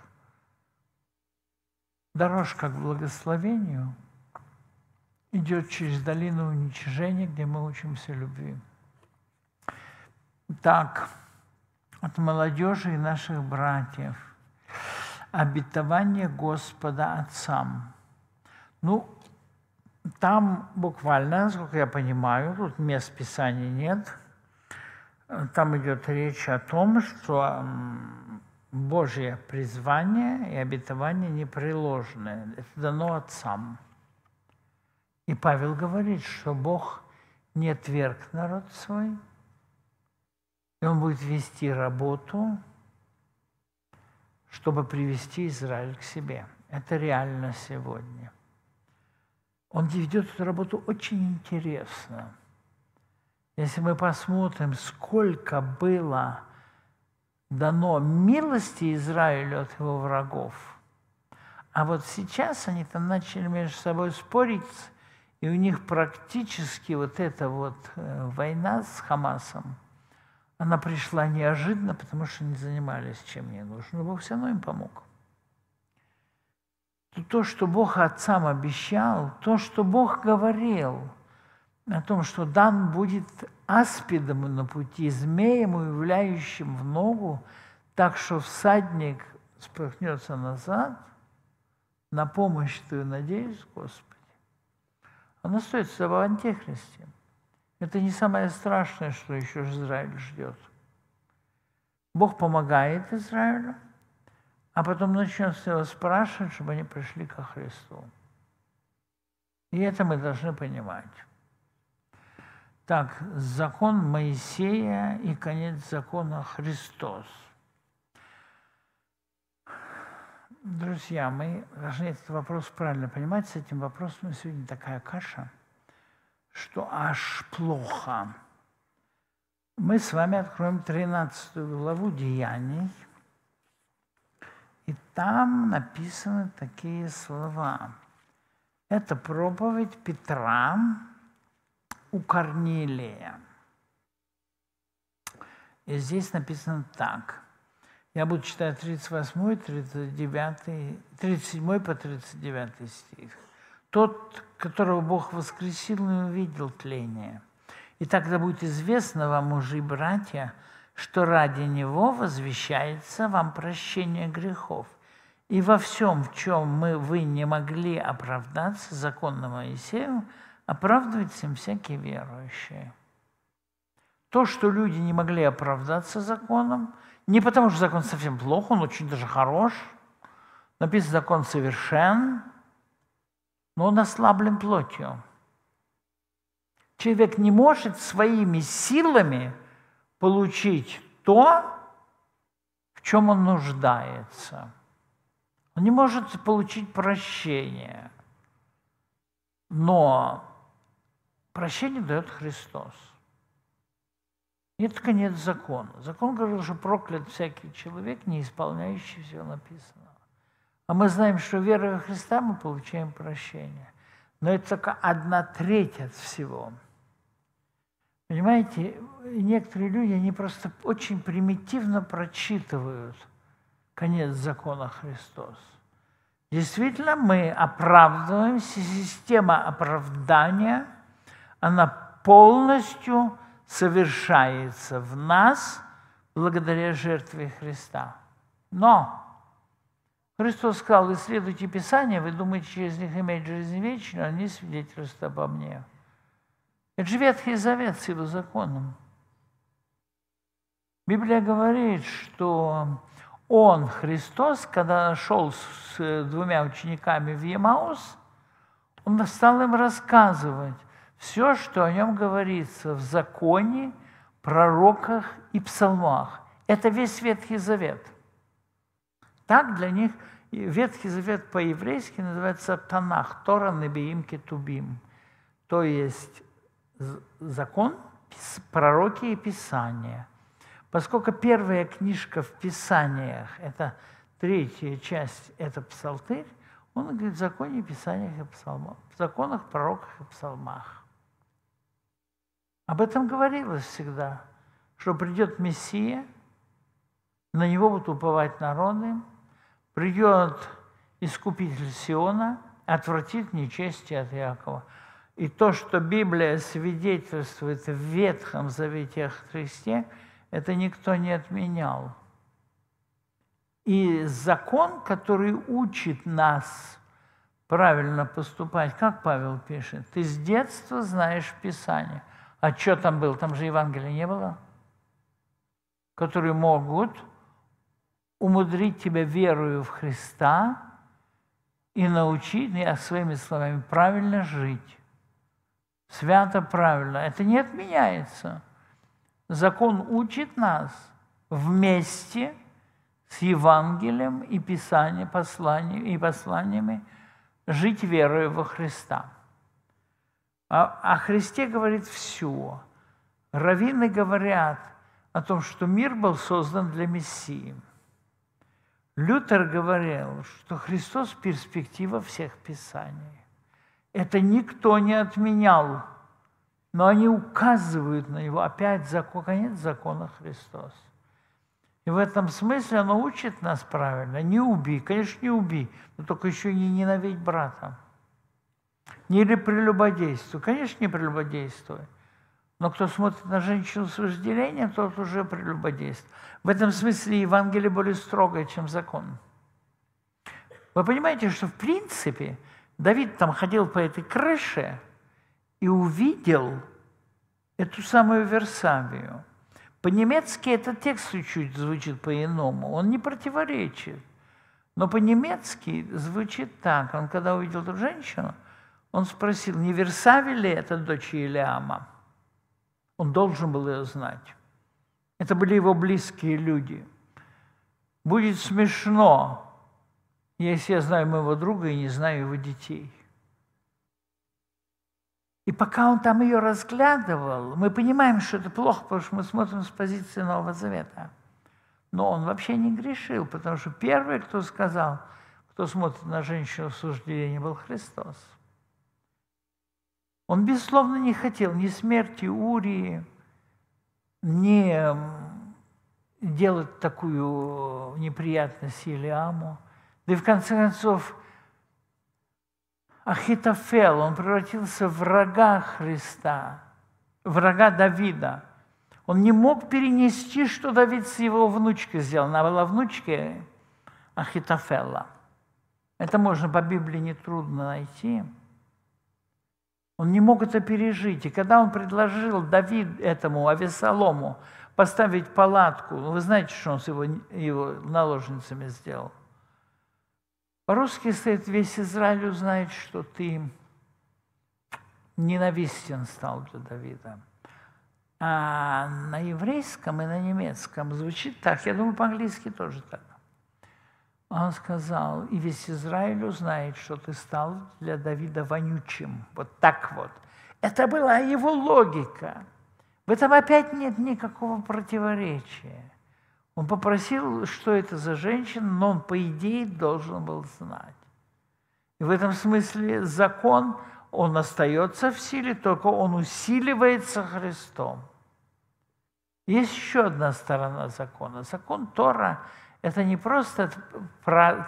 Дорожка к благословению – идет через долину уничижения, где мы учимся любви. Так, от молодежи и наших братьев. Обетование Господа отцам. Ну, там буквально, насколько я понимаю, тут мест Писания нет, там идет речь о том, что Божье призвание и обетование непреложное. Это дано отцам. И Павел говорит, что Бог не отверг народ свой, и он будет вести работу, чтобы привести Израиль к себе. Это реально сегодня. Он ведет эту работу очень интересно. Если мы посмотрим, сколько было дано милости Израилю от его врагов, а вот сейчас они там начали между собой спорить, и у них практически вот эта вот э, война с Хамасом, она пришла неожиданно, потому что не занимались чем не нужно. Но Бог все равно им помог. То, что Бог отцам обещал, то, что Бог говорил о том, что дан будет аспидом на пути, змеем, уявляющим в ногу, так что всадник спрыгнется назад, на помощь ты надеюсь, Господи. Она стоит собой антихристе. Это не самое страшное, что еще Израиль ждет. Бог помогает Израилю, а потом начнет его спрашивать, чтобы они пришли ко Христу. И это мы должны понимать. Так, закон Моисея и конец закона Христос – Друзья, мы должны этот вопрос правильно понимать. С этим вопросом сегодня такая каша, что аж плохо. Мы с вами откроем 13 главу Деяний, и там написаны такие слова. Это проповедь Петра у Корнилия. И здесь написано так – я буду читать 38, 39, 37 по 39 стих. Тот, которого Бог воскресил, не увидел тление. И тогда будет известно вам, мужи и братья, что ради него возвещается вам прощение грехов. И во всем, в чем мы, вы не могли оправдаться законным Моисеем, оправдывается им всякие верующие. То, что люди не могли оправдаться законом, не потому, что закон совсем плох, он очень даже хорош. Написан закон совершен, но он ослаблен плотью. Человек не может своими силами получить то, в чем он нуждается. Он не может получить прощение. Но прощение дает Христос – это конец закона. Закон говорил, что проклят всякий человек, не исполняющий все написанного. А мы знаем, что верой во Христа мы получаем прощение. Но это только одна треть от всего. Понимаете, некоторые люди, они просто очень примитивно прочитывают конец закона Христос. Действительно, мы оправдываемся, система оправдания, она полностью совершается в нас благодаря жертве Христа. Но Христос сказал, исследуйте Писание, вы думаете через них имеет жизнь вечную, а они свидетельствуют обо мне. Это же Ветхий Завет с его законом. Библия говорит, что он, Христос, когда шел с двумя учениками в Емаус, он стал им рассказывать, все, что о нем говорится в законе, пророках и псалмах. Это весь Ветхий Завет. Так для них Ветхий Завет по-еврейски называется Танах, Тора, Небиим, Тубим, То есть закон, пророки и Писания. Поскольку первая книжка в Писаниях, это третья часть, это Псалтырь, он говорит в законе, Писаниях и псалмах, в законах, пророках и псалмах. Об этом говорилось всегда, что придет Мессия, на него будут уповать народы, придет Искупитель Сиона, отвратит нечестие от Якова, И то, что Библия свидетельствует в Ветхом Завете о Христе, это никто не отменял. И закон, который учит нас правильно поступать, как Павел пишет, ты с детства знаешь Писание – а что там было? Там же Евангелия не было. Которые могут умудрить тебя верою в Христа и научить, я своими словами, правильно жить. Свято правильно. Это не отменяется. Закон учит нас вместе с Евангелием и Писанием, посланием, и посланиями жить верою во Христа. А о а Христе говорит все. Раввины говорят о том, что мир был создан для Мессии. Лютер говорил, что Христос – перспектива всех Писаний. Это никто не отменял, но они указывают на него. Опять закон, конец закона Христос. И в этом смысле оно учит нас правильно. Не убей, конечно, не убей, но только еще не ненавидь брата. Не прелюбодействуй. Конечно, не прелюбодействуй. Но кто смотрит на женщину с вожделением, тот уже прелюбодействует. В этом смысле Евангелие более строгое, чем закон. Вы понимаете, что в принципе Давид там ходил по этой крыше и увидел эту самую Версавию. По-немецки этот текст чуть-чуть звучит по-иному, он не противоречит. Но по-немецки звучит так. Он когда увидел эту женщину – он спросил, не Версаве ли это дочь Илиама? Он должен был ее знать. Это были его близкие люди. Будет смешно, если я знаю моего друга и не знаю его детей. И пока он там ее разглядывал, мы понимаем, что это плохо, потому что мы смотрим с позиции Нового Завета. Но он вообще не грешил, потому что первый, кто сказал, кто смотрит на женщину в суждении, был Христос. Он, безусловно, не хотел ни смерти Урии, ни делать такую э, неприятность Илиаму, Да и в конце концов, Ахитофел, он превратился в врага Христа, врага Давида. Он не мог перенести, что Давид с его внучкой сделал. Она была внучкой Ахитофела. Это можно по Библии нетрудно найти – он не мог это пережить. И когда он предложил Давид этому Авесолому поставить палатку, ну, вы знаете, что он с его, его наложницами сделал? По-русски стоит, весь Израиль узнает, что ты ненавистен стал для Давида. А на еврейском и на немецком звучит так. Я думаю, по-английски тоже так. Он сказал, и весь Израиль узнает, что ты стал для Давида вонючим. Вот так вот. Это была его логика. В этом опять нет никакого противоречия. Он попросил, что это за женщина, но он, по идее, должен был знать. И в этом смысле закон, он остается в силе, только он усиливается Христом. Есть еще одна сторона закона. Закон Тора – это не просто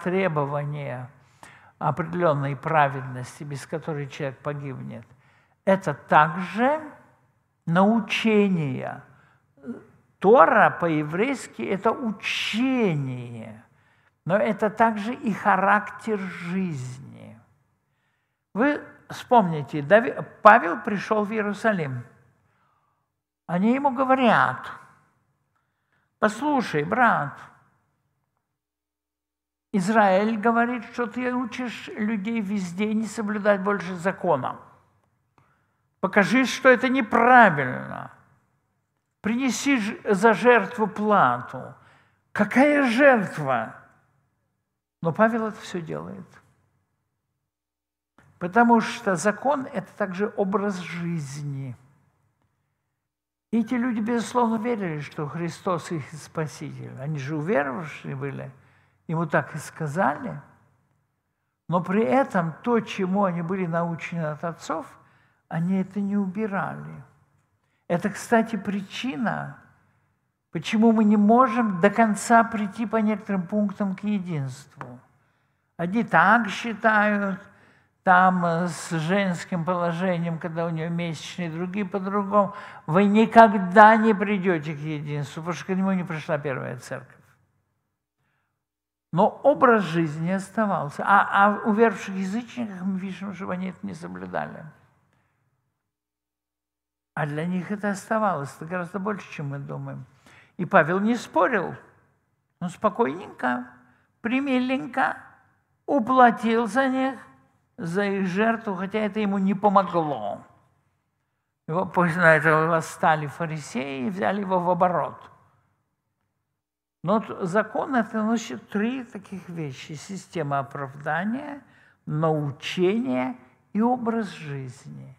требование определенной праведности, без которой человек погибнет. Это также научение. Тора по-еврейски – это учение, но это также и характер жизни. Вы вспомните, Павел пришел в Иерусалим. Они ему говорят, послушай, брат – Израиль говорит, что ты учишь людей везде не соблюдать больше закона. Покажи, что это неправильно. Принеси за жертву плату. Какая жертва? Но Павел это все делает. Потому что закон – это также образ жизни. И эти люди, безусловно, верили, что Христос их Спаситель. Они же уверовавшие были – Ему так и сказали, но при этом то, чему они были научены от отцов, они это не убирали. Это, кстати, причина, почему мы не можем до конца прийти по некоторым пунктам к единству. Одни так считают, там э, с женским положением, когда у нее месячные, другие по-другому. Вы никогда не придете к единству, потому что к нему не пришла первая церковь но образ жизни оставался. А, а у верующих язычников мы видим, что они это не соблюдали. А для них это оставалось это гораздо больше, чем мы думаем. И Павел не спорил. Он спокойненько, примиленько уплатил за них, за их жертву, хотя это ему не помогло. Его, после этого восстали фарисеи и взяли его в оборот – но закон это носит три таких вещи. Система оправдания, научение и образ жизни.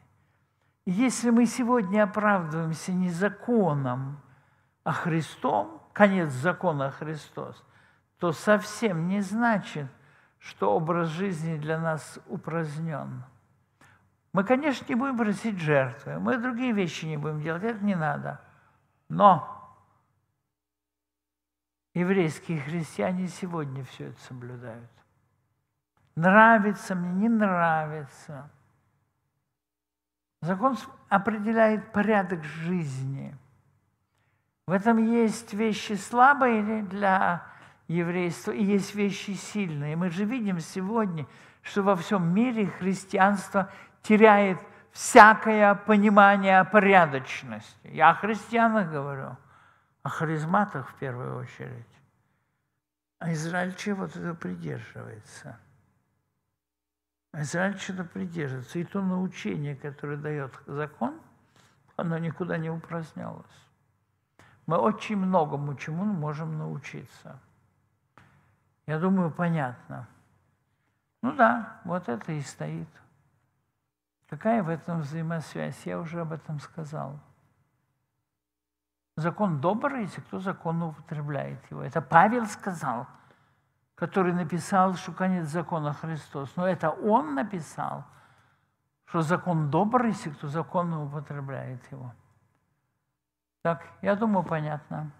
Если мы сегодня оправдываемся не законом, а Христом, конец закона Христос, то совсем не значит, что образ жизни для нас упразднен. Мы, конечно, не будем просить жертвы, мы другие вещи не будем делать, это не надо. Но еврейские христиане сегодня все это соблюдают. Нравится мне, не нравится. Закон определяет порядок жизни. В этом есть вещи слабые для еврейства, и есть вещи сильные. Мы же видим сегодня, что во всем мире христианство теряет всякое понимание о порядочности. Я о христианах говорю – о харизматах в первую очередь. А Израиль чего это придерживается? Израиль что-то придерживается. И то научение, которое дает закон, оно никуда не упразднялось. Мы очень многому чему можем научиться. Я думаю, понятно. Ну да, вот это и стоит. Какая в этом взаимосвязь? Я уже об этом сказал. Закон добр, если кто законно употребляет его. Это Павел сказал, который написал, что конец закона Христос. Но это он написал, что закон добр, если кто законно употребляет его. Так, я думаю, понятно.